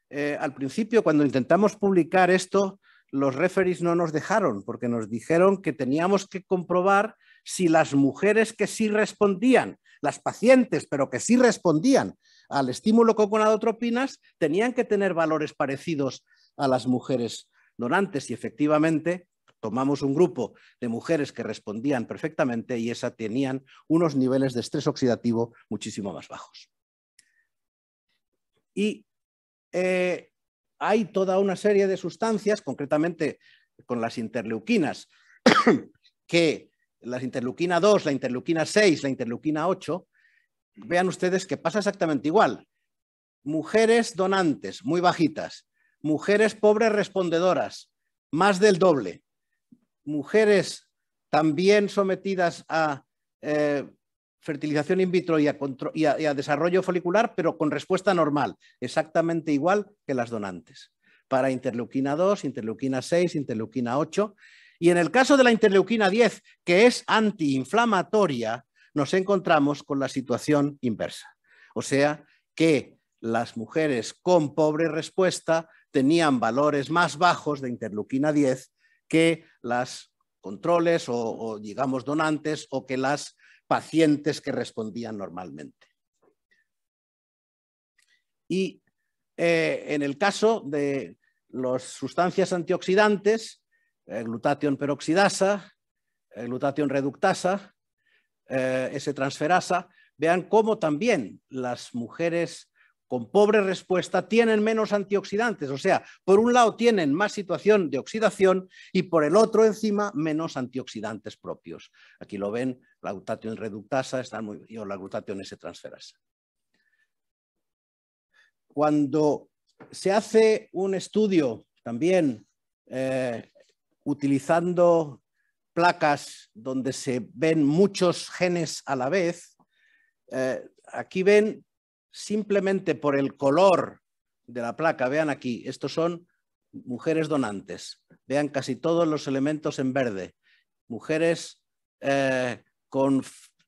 eh, al principio, cuando intentamos publicar esto, los referees no nos dejaron porque nos dijeron que teníamos que comprobar si las mujeres que sí respondían, las pacientes, pero que sí respondían al estímulo con tenían que tener valores parecidos a las mujeres donantes y efectivamente tomamos un grupo de mujeres que respondían perfectamente y esa tenían unos niveles de estrés oxidativo muchísimo más bajos. Y eh, hay toda una serie de sustancias, concretamente con las interleuquinas, que las interleuquina 2, la interleuquina 6, la interleuquina 8, vean ustedes que pasa exactamente igual. Mujeres donantes, muy bajitas. Mujeres pobres respondedoras, más del doble. Mujeres también sometidas a eh, fertilización in vitro y a, desarrollo folicular, pero con respuesta normal, exactamente igual que las donantes, para interleuquina 2, interleuquina 6, interleuquina 8. Y en el caso de la interleuquina 10, que es antiinflamatoria, nos encontramos con la situación inversa. O sea, que las mujeres con pobre respuesta tenían valores más bajos de interleuquina 10 que las controles o, o digamos, donantes o que las pacientes que respondían normalmente. Y eh, en el caso de las sustancias antioxidantes, eh, glutatión peroxidasa, eh, glutatión reductasa, S-transferasa, vean cómo también las mujeres con pobre respuesta tienen menos antioxidantes. O sea, por un lado tienen más situación de oxidación y por el otro encima menos antioxidantes propios. Aquí lo ven, la glutatión reductasa está muy, la glutatión S-transferasa. Cuando se hace un estudio también eh, utilizando placas donde se ven muchos genes a la vez, eh, aquí ven simplemente por el color de la placa, vean aquí, estos son mujeres donantes, vean casi todos los elementos en verde, mujeres eh, con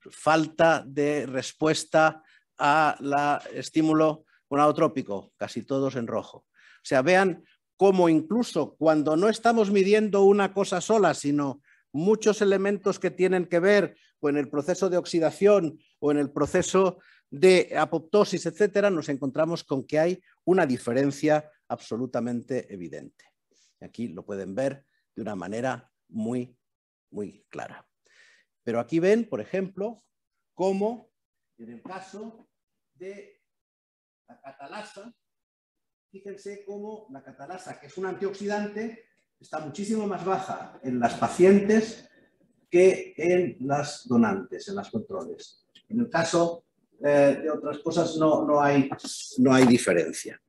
falta de respuesta a la estímulo gonadotrópico, casi todos en rojo. O sea, vean cómo incluso cuando no estamos midiendo una cosa sola, sino muchos elementos que tienen que ver o en el proceso de oxidación o en el proceso de apoptosis, etcétera, nos encontramos con que hay una diferencia absolutamente evidente. Aquí lo pueden ver de una manera muy, muy clara. Pero aquí ven, por ejemplo, cómo en el caso de la catalasa, fíjense cómo la catalasa, que es un antioxidante, está muchísimo más baja en las pacientes que en las donantes, en las controles. En el caso eh, de otras cosas no, hay, diferencia.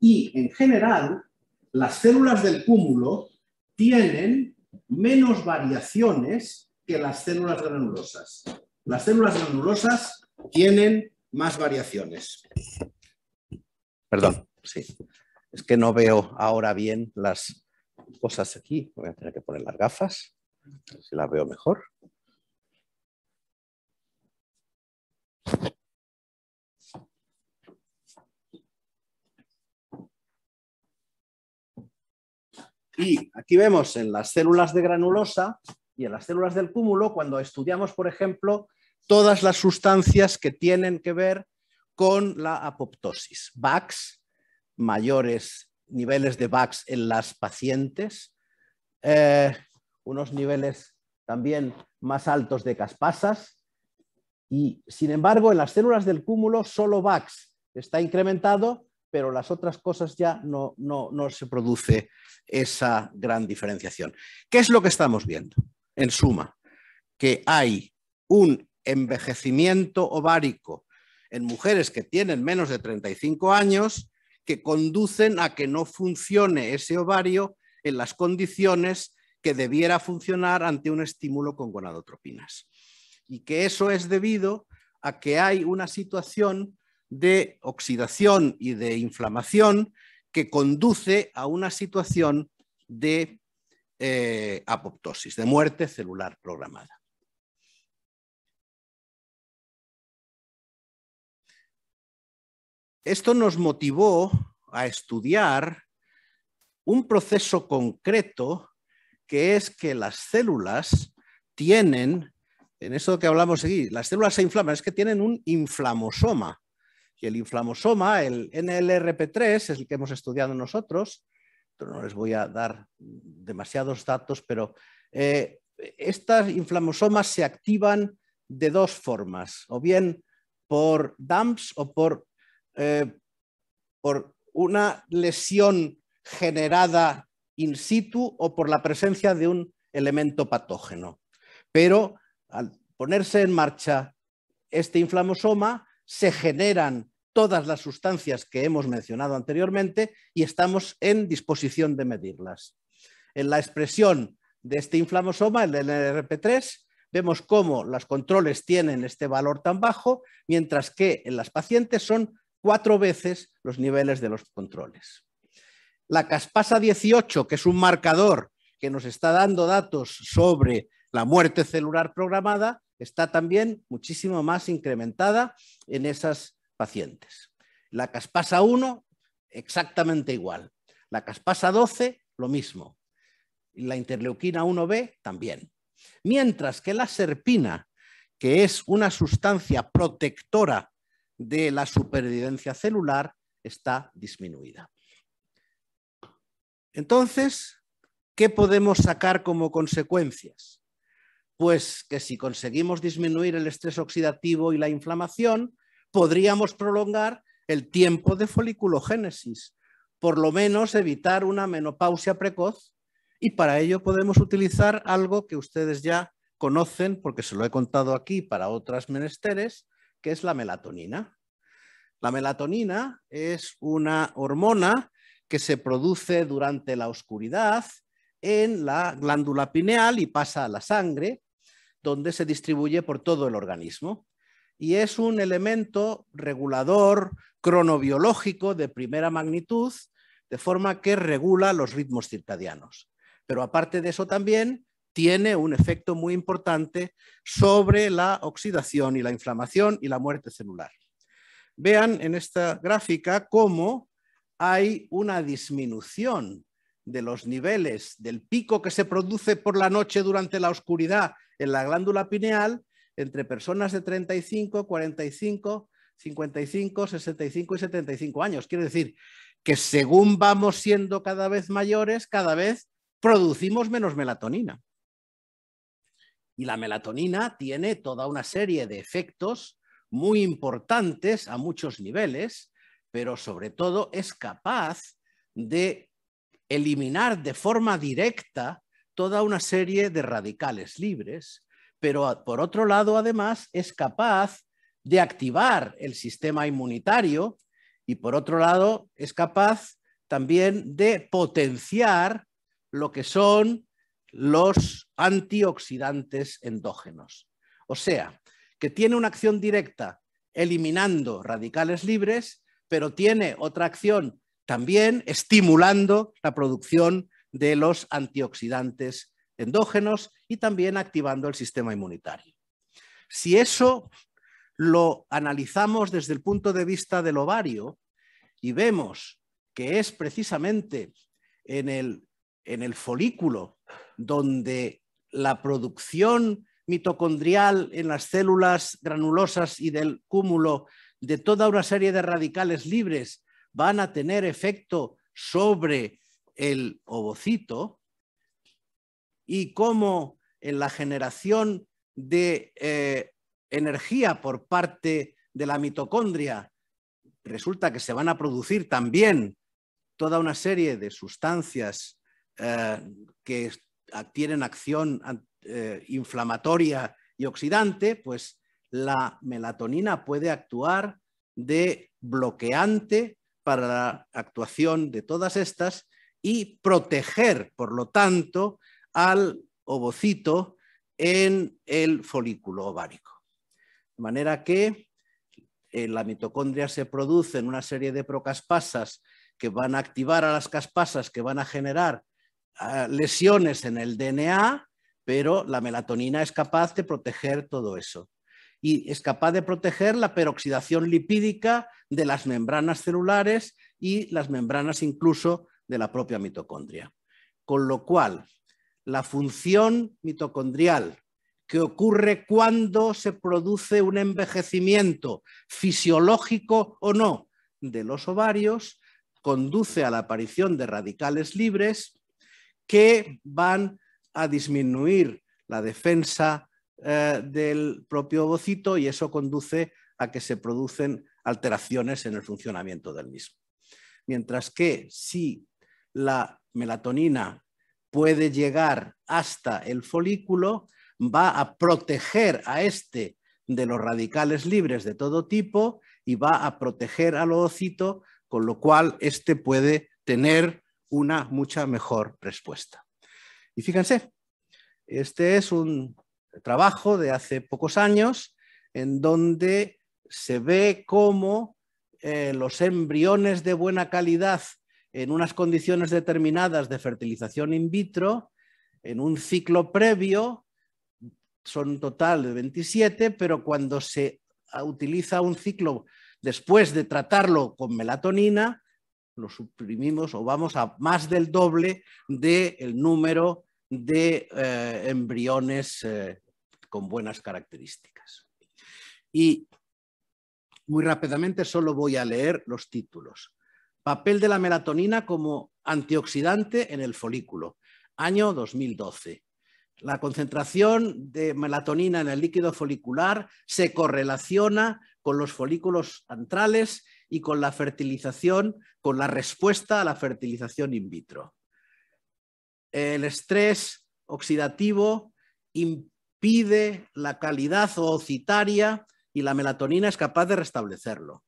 Y en general, las células del cúmulo tienen menos variaciones que las células granulosas. Las células granulosas tienen más variaciones. Perdón, sí. Es que no veo ahora bien las cosas aquí. Voy a tener que poner las gafas, a ver si las veo mejor. Y aquí vemos en las células de granulosa y en las células del cúmulo, cuando estudiamos, por ejemplo, todas las sustancias que tienen que ver con la apoptosis. VAX, mayores niveles de VAX en las pacientes, eh, unos niveles también más altos de caspasas, y sin embargo, en las células del cúmulo solo VAX está incrementado, pero las otras cosas ya no, no se produce esa gran diferenciación. ¿Qué es lo que estamos viendo? En suma, que hay un envejecimiento ovárico en mujeres que tienen menos de 35 años que conducen a que no funcione ese ovario en las condiciones que debiera funcionar ante un estímulo con gonadotropinas y que eso es debido a que hay una situación de oxidación y de inflamación que conduce a una situación de eh, apoptosis, de muerte celular programada. Esto nos motivó a estudiar un proceso concreto que es que las células tienen en eso que hablamos aquí, las células se inflaman, es que tienen un inflamosoma. Y el inflamosoma, el NLRP3, es el que hemos estudiado nosotros. No les voy a dar demasiados datos, pero eh, estas inflamosomas se activan de dos formas, o bien por DAMPS o por, eh, por una lesión generada in situ o por la presencia de un elemento patógeno. Pero al ponerse en marcha este inflamosoma, se generan todas las sustancias que hemos mencionado anteriormente y estamos en disposición de medirlas. En la expresión de este inflamosoma, el NRP3, vemos cómo los controles tienen este valor tan bajo, mientras que en las pacientes son cuatro veces los niveles de los controles. La caspasa 18, que es un marcador que nos está dando datos sobre la muerte celular programada está también muchísimo más incrementada en esas pacientes. La caspasa 1, exactamente igual. La caspasa 12, lo mismo. La interleuquina 1B también. Mientras que la serpina, que es una sustancia protectora de la supervivencia celular, está disminuida. Entonces, ¿qué podemos sacar como consecuencias? Pues que si conseguimos disminuir el estrés oxidativo y la inflamación, podríamos prolongar el tiempo de foliculogénesis, por lo menos evitar una menopausia precoz y para ello podemos utilizar algo que ustedes ya conocen porque se lo he contado aquí para otras menesteres, que es la melatonina. La melatonina es una hormona que se produce durante la oscuridad en la glándula pineal y pasa a la sangre donde se distribuye por todo el organismo. Y es un elemento regulador cronobiológico de primera magnitud, de forma que regula los ritmos circadianos. Pero aparte de eso también tiene un efecto muy importante sobre la oxidación y la inflamación y la muerte celular. Vean en esta gráfica cómo hay una disminución de los niveles del pico que se produce por la noche durante la oscuridad en la glándula pineal entre personas de 35, 45, 55, 65 y 75 años. Quiere decir que según vamos siendo cada vez mayores, cada vez producimos menos melatonina. Y la melatonina tiene toda una serie de efectos muy importantes a muchos niveles, pero sobre todo es capaz de eliminar de forma directa toda una serie de radicales libres, pero ah, por otro lado, además, es capaz de activar el sistema inmunitario y por otro lado, es capaz también de potenciar lo que son los antioxidantes endógenos. O sea, que tiene una acción directa eliminando radicales libres, pero tiene otra acción también estimulando la producción de los antioxidantes endógenos y también activando el sistema inmunitario. Si eso lo analizamos desde el punto de vista del ovario y vemos que es precisamente en el, en el folículo donde la producción mitocondrial en las células granulosas y del cúmulo de toda una serie de radicales libres van a tener efecto sobre el ovocito y cómo en la generación de eh, energía por parte de la mitocondria resulta que se van a producir también toda una serie de sustancias eh, que adquieren acción eh, inflamatoria y oxidante, pues la melatonina puede actuar de bloqueante para la actuación de todas estas y proteger, por lo tanto, al ovocito en el folículo ovárico. De manera que en eh, la mitocondria se producen una serie de procaspasas que van a activar a las caspasas, que van a generar ah, lesiones en el DNA, pero la melatonina es capaz de proteger todo eso. Y es capaz de proteger la peroxidación lipídica de las membranas celulares y las membranas incluso de la propia mitocondria. Con lo cual, la función mitocondrial que ocurre cuando se produce un envejecimiento fisiológico o no de los ovarios conduce a la aparición de radicales libres que van a disminuir la defensa eh, del propio ovocito y eso conduce a que se producen alteraciones en el funcionamiento del mismo. Mientras que si la melatonina puede llegar hasta el folículo, va a proteger a este de los radicales libres de todo tipo y va a proteger al oocito, con lo cual este puede tener una mucha mejor respuesta. Y fíjense, este es un trabajo de hace pocos años en donde se ve cómo eh, los embriones de buena calidad en unas condiciones determinadas de fertilización in vitro, en un ciclo previo, son total de 27, pero cuando se ah, utiliza un ciclo después de tratarlo con melatonina, lo suprimimos o vamos a más del doble del número de eh, embriones eh, con buenas características. Y muy rápidamente solo voy a leer los títulos. Papel de la melatonina como antioxidante en el folículo, año 2012. La concentración de melatonina en el líquido folicular se correlaciona con los folículos antrales y con la fertilización, con la respuesta a la fertilización in vitro. El estrés oxidativo impide la calidad oocitaria y la melatonina es capaz de restablecerlo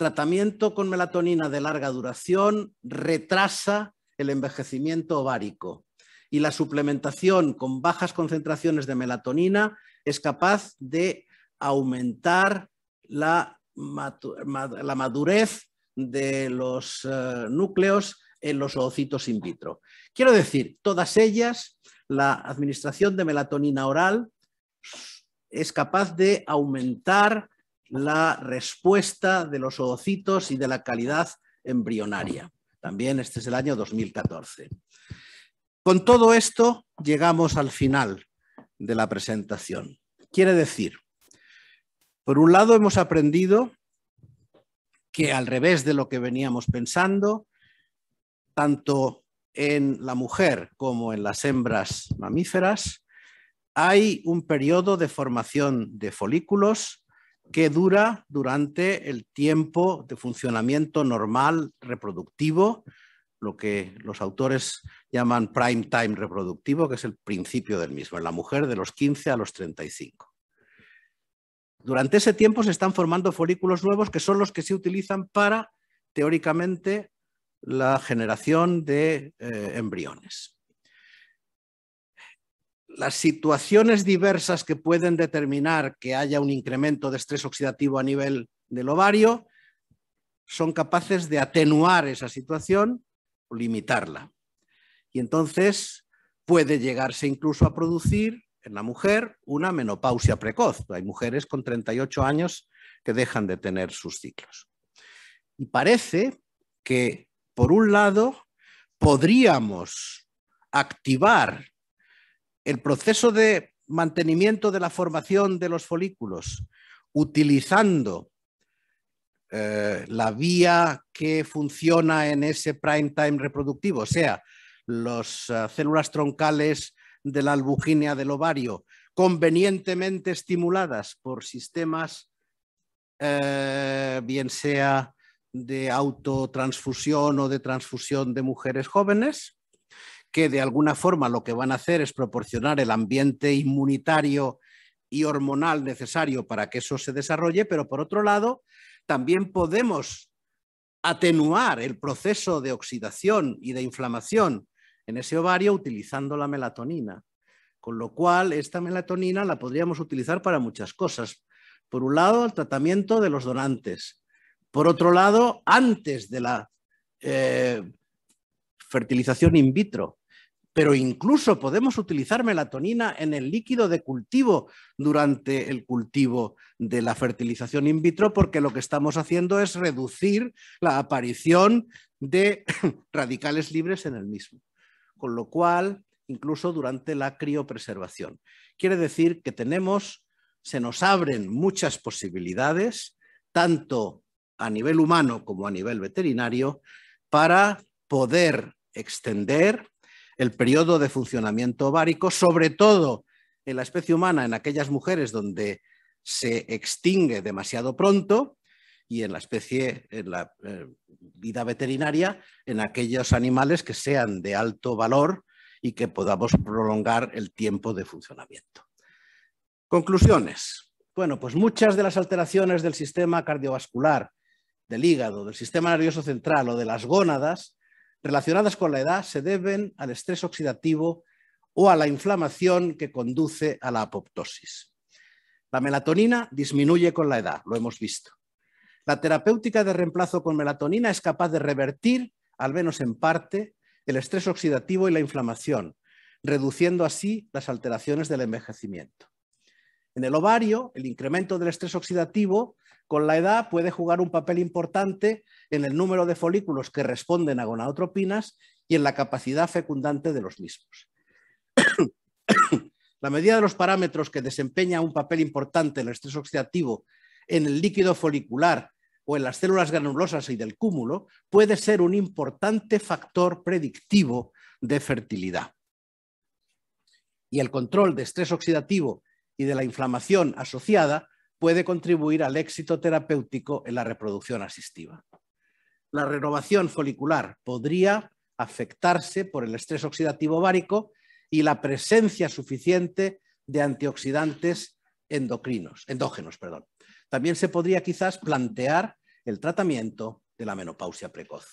tratamiento con melatonina de larga duración retrasa el envejecimiento ovárico y la suplementación con bajas concentraciones de melatonina es capaz de aumentar la, madurez de los eh, núcleos en los oocitos in vitro. Quiero decir, todas ellas, la administración de melatonina oral es capaz de aumentar la respuesta de los oocitos y de la calidad embrionaria. También este es el año 2014. Con todo esto llegamos al final de la presentación. Quiere decir, por un lado hemos aprendido que al revés de lo que veníamos pensando, tanto en la mujer como en las hembras mamíferas, hay un periodo de formación de folículos que dura durante el tiempo de funcionamiento normal reproductivo, lo que los autores llaman prime time reproductivo, que es el principio del mismo, en la mujer de los 15 a los 35. Durante ese tiempo se están formando folículos nuevos que son los que se utilizan para, teóricamente, la generación de eh, embriones las situaciones diversas que pueden determinar que haya un incremento de estrés oxidativo a nivel del ovario son capaces de atenuar esa situación o limitarla. Y entonces puede llegarse incluso a producir en la mujer una menopausia precoz. Hay mujeres con 38 años que dejan de tener sus ciclos. Y parece que, por un lado, podríamos activar el proceso de mantenimiento de la formación de los folículos utilizando eh, la vía que funciona en ese prime time reproductivo, o sea, las eh, células troncales de la albuginia del ovario, convenientemente estimuladas por sistemas, eh, bien sea de autotransfusión o de transfusión de mujeres jóvenes, que de alguna forma lo que van a hacer es proporcionar el ambiente inmunitario y hormonal necesario para que eso se desarrolle, pero por otro lado, también podemos atenuar el proceso de oxidación y de inflamación en ese ovario utilizando la melatonina. Con lo cual, esta melatonina la podríamos utilizar para muchas cosas. Por un lado, el tratamiento de los donantes. Por otro lado, antes de la eh, fertilización in vitro, pero incluso podemos utilizar melatonina en el líquido de cultivo durante el cultivo de la fertilización in vitro, porque lo que estamos haciendo es reducir la aparición de radicales libres en el mismo. Con lo cual, incluso durante la criopreservación. Quiere decir que tenemos, se nos abren muchas posibilidades, tanto a nivel humano como a nivel veterinario, para poder extender el periodo de funcionamiento ovárico, sobre todo en la especie humana, en aquellas mujeres donde se extingue demasiado pronto y en la especie, en la eh, vida veterinaria, en aquellos animales que sean de alto valor y que podamos prolongar el tiempo de funcionamiento. Conclusiones. Bueno, pues muchas de las alteraciones del sistema cardiovascular, del hígado, del sistema nervioso central o de las gónadas relacionadas con la edad se deben al estrés oxidativo o a la inflamación que conduce a la apoptosis. La melatonina disminuye con la edad, lo hemos visto. La terapéutica de reemplazo con melatonina es capaz de revertir, al menos en parte, el estrés oxidativo y la inflamación, reduciendo así las alteraciones del envejecimiento. En el ovario, el incremento del estrés oxidativo con la edad puede jugar un papel importante en el número de folículos que responden a gonadotropinas y en la capacidad fecundante de los mismos. la medida de los parámetros que desempeña un papel importante en el estrés oxidativo en el líquido folicular o en las células granulosas y del cúmulo puede ser un importante factor predictivo de fertilidad. Y el control de estrés oxidativo y de la inflamación asociada puede contribuir al éxito terapéutico en la reproducción asistiva. La renovación folicular podría afectarse por el estrés oxidativo ovárico y la presencia suficiente de antioxidantes endocrinos, endógenos. Perdón. También se podría quizás plantear el tratamiento de la menopausia precoz.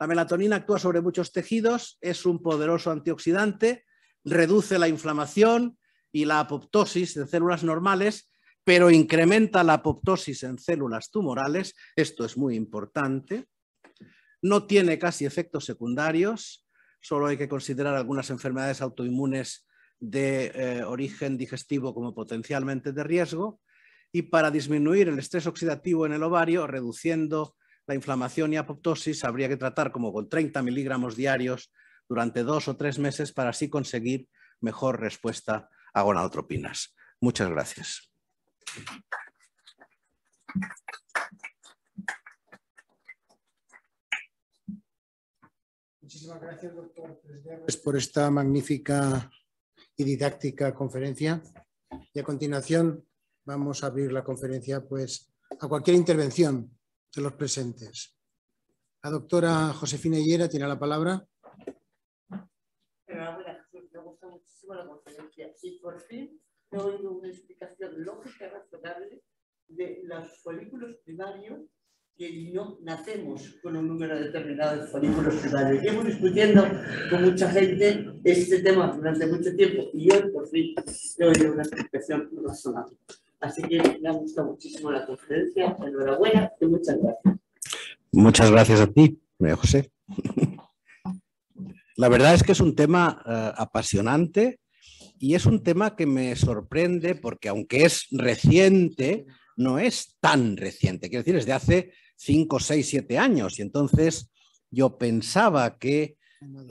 La melatonina actúa sobre muchos tejidos, es un poderoso antioxidante, reduce la inflamación y la apoptosis de células normales pero incrementa la apoptosis en células tumorales, esto es muy importante, no tiene casi efectos secundarios, solo hay que considerar algunas enfermedades autoinmunes de eh, origen digestivo como potencialmente de riesgo, y para disminuir el estrés oxidativo en el ovario, reduciendo la inflamación y apoptosis, habría que tratar como con 30 miligramos diarios durante dos o tres meses para así conseguir mejor respuesta a gonadotropinas. Muchas gracias. Muchísimas gracias, doctor por esta magnífica y didáctica conferencia. Y a continuación vamos a abrir la conferencia pues, a cualquier intervención de los presentes. La doctora Josefina Hillera tiene la palabra. me gusta muchísimo la conferencia. Y por fin no hay una explicación lógica y razonable de los folículos primarios que no nacemos con un número determinado de folículos primarios. Llevo discutiendo con mucha gente este tema durante mucho tiempo y hoy por fin le doy una explicación razonable. Así que me ha gustado muchísimo la conferencia. Enhorabuena y muchas gracias. Muchas gracias a ti, eh, José. La verdad es que es un tema eh, apasionante y es un tema que me sorprende porque aunque es reciente, no es tan reciente, quiero decir, es de hace 5, 6, 7 años. Y entonces yo pensaba que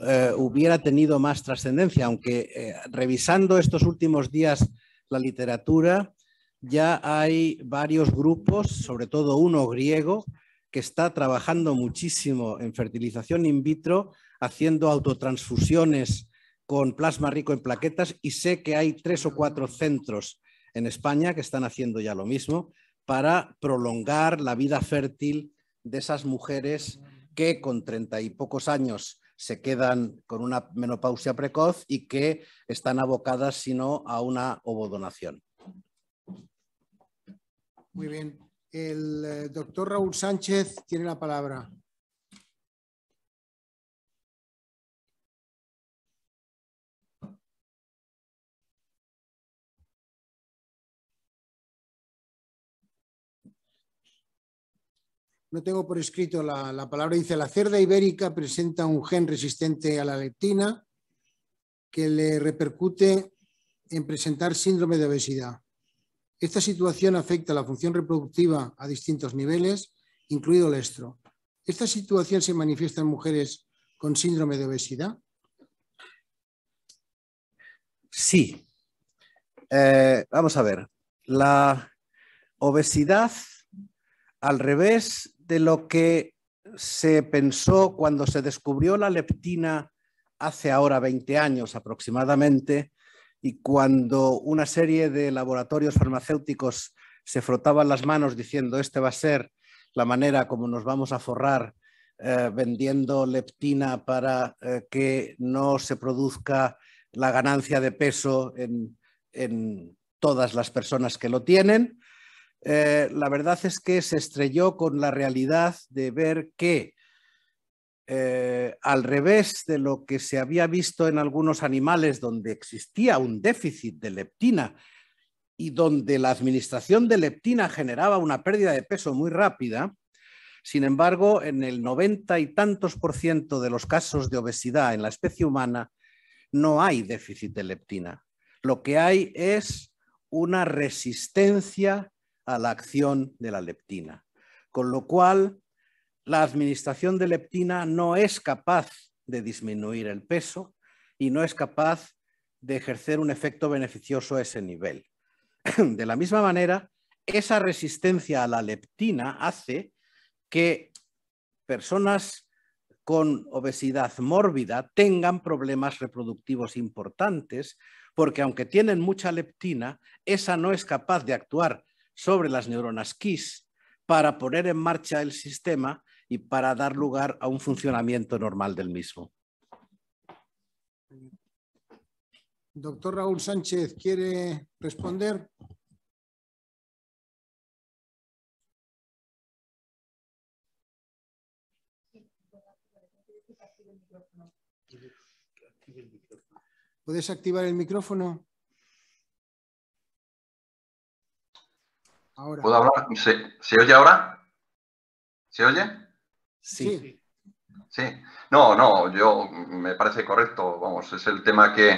eh, hubiera tenido más trascendencia, aunque eh, revisando estos últimos días la literatura, ya hay varios grupos, sobre todo uno griego, que está trabajando muchísimo en fertilización in vitro, haciendo autotransfusiones con plasma rico en plaquetas y sé que hay tres o cuatro centros en España que están haciendo ya lo mismo para prolongar la vida fértil de esas mujeres que con treinta y pocos años se quedan con una menopausia precoz y que están abocadas, si no, a una ovodonación. Muy bien. El eh, doctor Raúl Sánchez tiene la palabra. no tengo por escrito la, palabra, dice la cerda ibérica presenta un gen resistente a la leptina que le repercute en presentar síndrome de obesidad. Esta situación afecta la función reproductiva a distintos niveles, incluido el estro. ¿Esta situación se manifiesta en mujeres con síndrome de obesidad? Sí. Eh, vamos a ver. La obesidad, al revés de lo que se pensó cuando se descubrió la leptina hace ahora 20 años aproximadamente y cuando una serie de laboratorios farmacéuticos se frotaban las manos diciendo este va a ser la manera como nos vamos a forrar eh, vendiendo leptina para eh, que no se produzca la ganancia de peso en todas las personas que lo tienen. Eh, la verdad es que se estrelló con la realidad de ver que eh, al revés de lo que se había visto en algunos animales donde existía un déficit de leptina y donde la administración de leptina generaba una pérdida de peso muy rápida, sin embargo, en el noventa y tantos por ciento de los casos de obesidad en la especie humana no hay déficit de leptina. Lo que hay es una resistencia a la acción de la leptina. Con lo cual, la administración de leptina no es capaz de disminuir el peso y no es capaz de ejercer un efecto beneficioso a ese nivel. De la misma manera, esa resistencia a la leptina hace que personas con obesidad mórbida tengan problemas reproductivos importantes, porque aunque tienen mucha leptina, esa no es capaz de actuar sobre las neuronas KISS para poner en marcha el sistema y para dar lugar a un funcionamiento normal del mismo. Doctor Raúl Sánchez, ¿quiere responder? ¿Puedes activar el micrófono? ¿Puedo hablar? ¿Se, oye ahora? ¿Se oye? Sí. Sí. No, no, yo mm, me parece correcto. Vamos, es el tema que,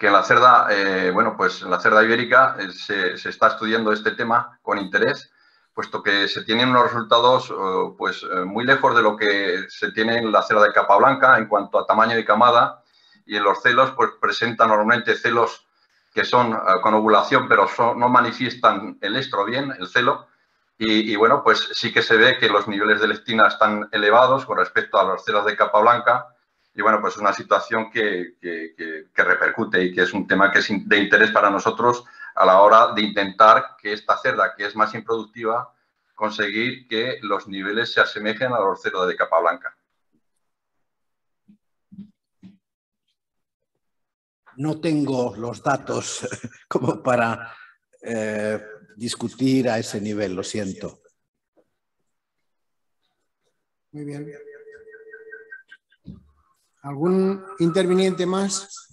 en la cerda, eh, bueno, pues en la cerda ibérica eh, se, está estudiando este tema con interés, puesto que se tienen unos resultados pues eh, muy lejos de lo que se tiene en la cerda de capa blanca en cuanto a tamaño de camada y en los celos pues presenta normalmente celos que son eh, con ovulación, pero no manifiestan el estro bien, el celo. Y, bueno, pues sí que se ve que los niveles de lectina están elevados con respecto a los cerdas de capa blanca. Y bueno, pues es una situación que, repercute y que es un tema que es de interés para nosotros a la hora de intentar que esta cerda, que es más improductiva, conseguir que los niveles se asemejen a los ceros de capa blanca. no tengo los datos como para eh, discutir a ese nivel, lo siento. Muy bien. ¿Algún interviniente más?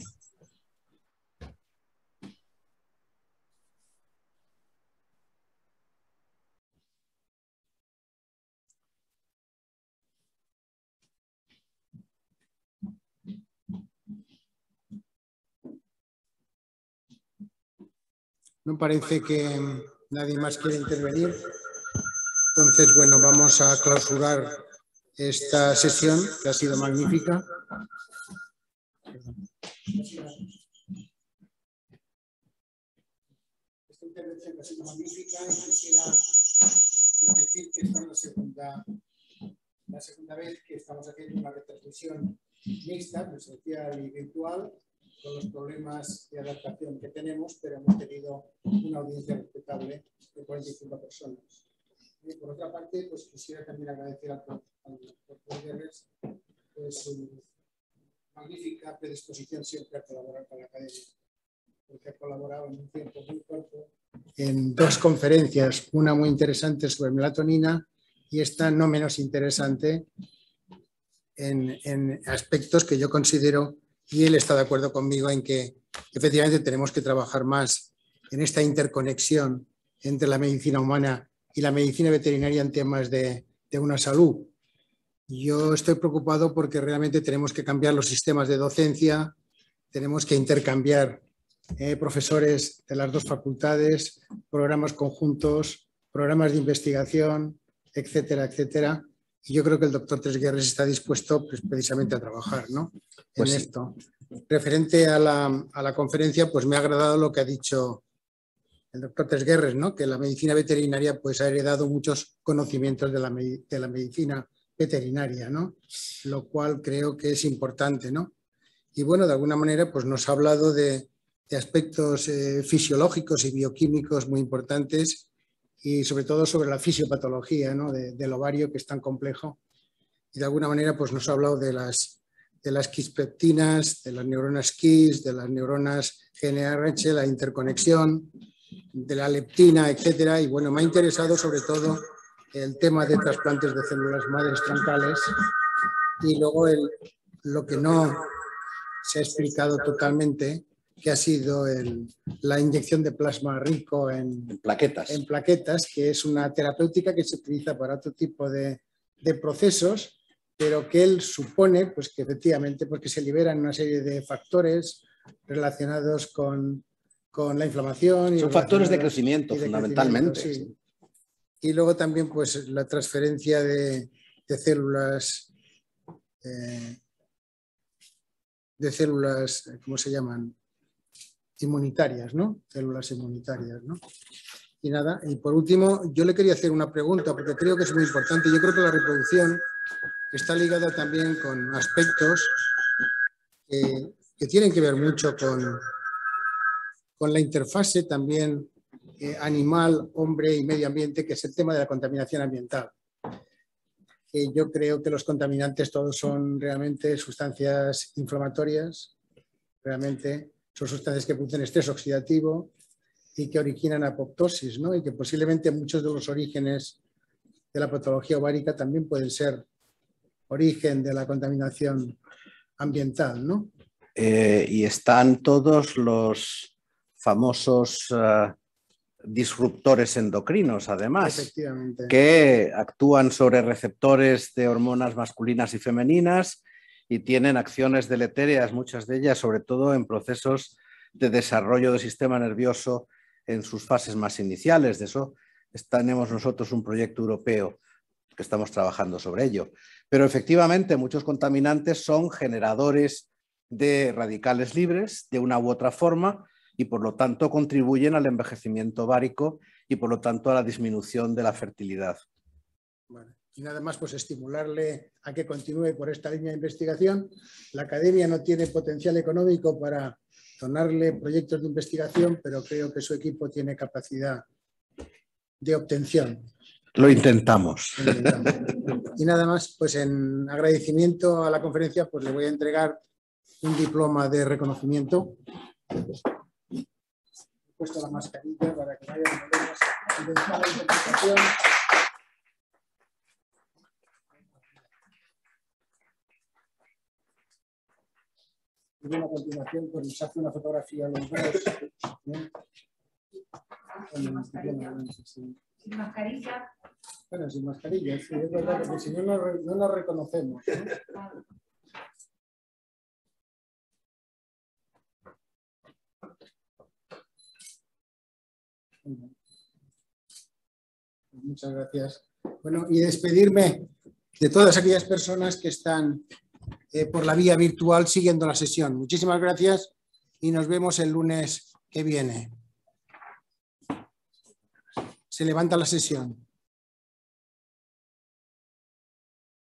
No parece que mm, nadie más quiera intervenir. Entonces, bueno, vamos a clausurar esta sesión que ha sido magnífica. Esta intervención ha sido magnífica y quisiera decir que esta es la segunda, la segunda vez que estamos haciendo una retransmisión mixta, presencial y virtual, con los problemas de adaptación que tenemos, pero hemos tenido una audiencia respetable de 45 personas. Y por otra parte, pues quisiera también agradecer al doctor Guerres pues, su magnífica predisposición siempre a colaborar con la academia, porque ha colaborado en un tiempo muy corto en dos conferencias, una muy interesante sobre melatonina y esta no menos interesante en, en aspectos que yo considero y él está de acuerdo conmigo en que efectivamente tenemos que trabajar más en esta interconexión entre la medicina humana y la medicina veterinaria en temas de, una salud. Yo estoy preocupado porque realmente tenemos que cambiar los sistemas de docencia, tenemos que intercambiar eh, profesores de las dos facultades, programas conjuntos, programas de investigación, etcétera, etcétera. Y yo creo que el doctor Tres Guerres está dispuesto pues, precisamente a trabajar ¿no? en pues esto. Referente a la, conferencia, pues me ha agradado lo que ha dicho el doctor Tres Guerres, ¿no? que la medicina veterinaria pues, ha heredado muchos conocimientos de la, medicina veterinaria, lo cual creo que es importante. ¿no? Y bueno, de alguna manera pues, nos ha hablado de, aspectos eh, fisiológicos y bioquímicos muy importantes y sobre todo sobre la fisiopatología del ovario, que es tan complejo. Y de alguna manera pues, nos ha hablado de las, de las quispeptinas, de las neuronas KIS, de las neuronas GNRH, la interconexión, de la leptina, etc. Y bueno, me ha interesado sobre todo el tema de trasplantes de células madres troncales y luego el, lo que no se ha explicado totalmente, que ha sido la inyección de plasma rico en, plaquetas. en plaquetas, que es una terapéutica que se utiliza para otro tipo de, procesos, pero que él supone pues, que efectivamente porque se liberan una serie de factores relacionados con, la inflamación. Son factores de crecimiento, fundamentalmente. Y luego también pues, la transferencia de, células. Eh, de células, ¿cómo se llaman? inmunitarias, ¿no? Células inmunitarias, ¿no? Y nada, y por último, yo le quería hacer una pregunta porque creo que es muy importante. Yo creo que la reproducción está ligada también con aspectos que, tienen que ver mucho con, con la interfase también eh, animal, hombre y medio ambiente, que es el tema de la contaminación ambiental. yo creo que los contaminantes todos son realmente sustancias inflamatorias, realmente son sustancias que producen estrés oxidativo y que originan apoptosis, ¿no? y que posiblemente muchos de los orígenes de la patología ovárica también pueden ser origen de la contaminación ambiental. ¿no? Eh, y están todos los famosos eh, disruptores endocrinos, además, que actúan sobre receptores de hormonas masculinas y femeninas y tienen acciones deletéreas, muchas de ellas, sobre todo en procesos de desarrollo del sistema nervioso en sus fases más iniciales. De eso tenemos nosotros un proyecto europeo que estamos trabajando sobre ello. Pero efectivamente muchos contaminantes son generadores de radicales libres de una u otra forma y por lo tanto contribuyen al envejecimiento várico y por lo tanto a la disminución de la fertilidad y nada más pues estimularle a que continúe por esta línea de investigación. La academia no tiene potencial económico para donarle proyectos de investigación, pero creo que su equipo tiene capacidad de obtención. Lo intentamos. Y nada más, pues en agradecimiento a la conferencia, pues le voy a entregar un diploma de reconocimiento. He puesto la mascarilla para que nadie a vea la Y a continuación pues, nos hace una fotografía los dos. Sin mascarilla. Bueno, sin mascarilla, sí, es verdad, porque si no, no nos reconocemos. Pues muchas gracias. Bueno, y despedirme de todas aquellas personas que están eh, por la vía virtual siguiendo la sesión. Muchísimas gracias y nos vemos el lunes que viene. Se levanta la sesión.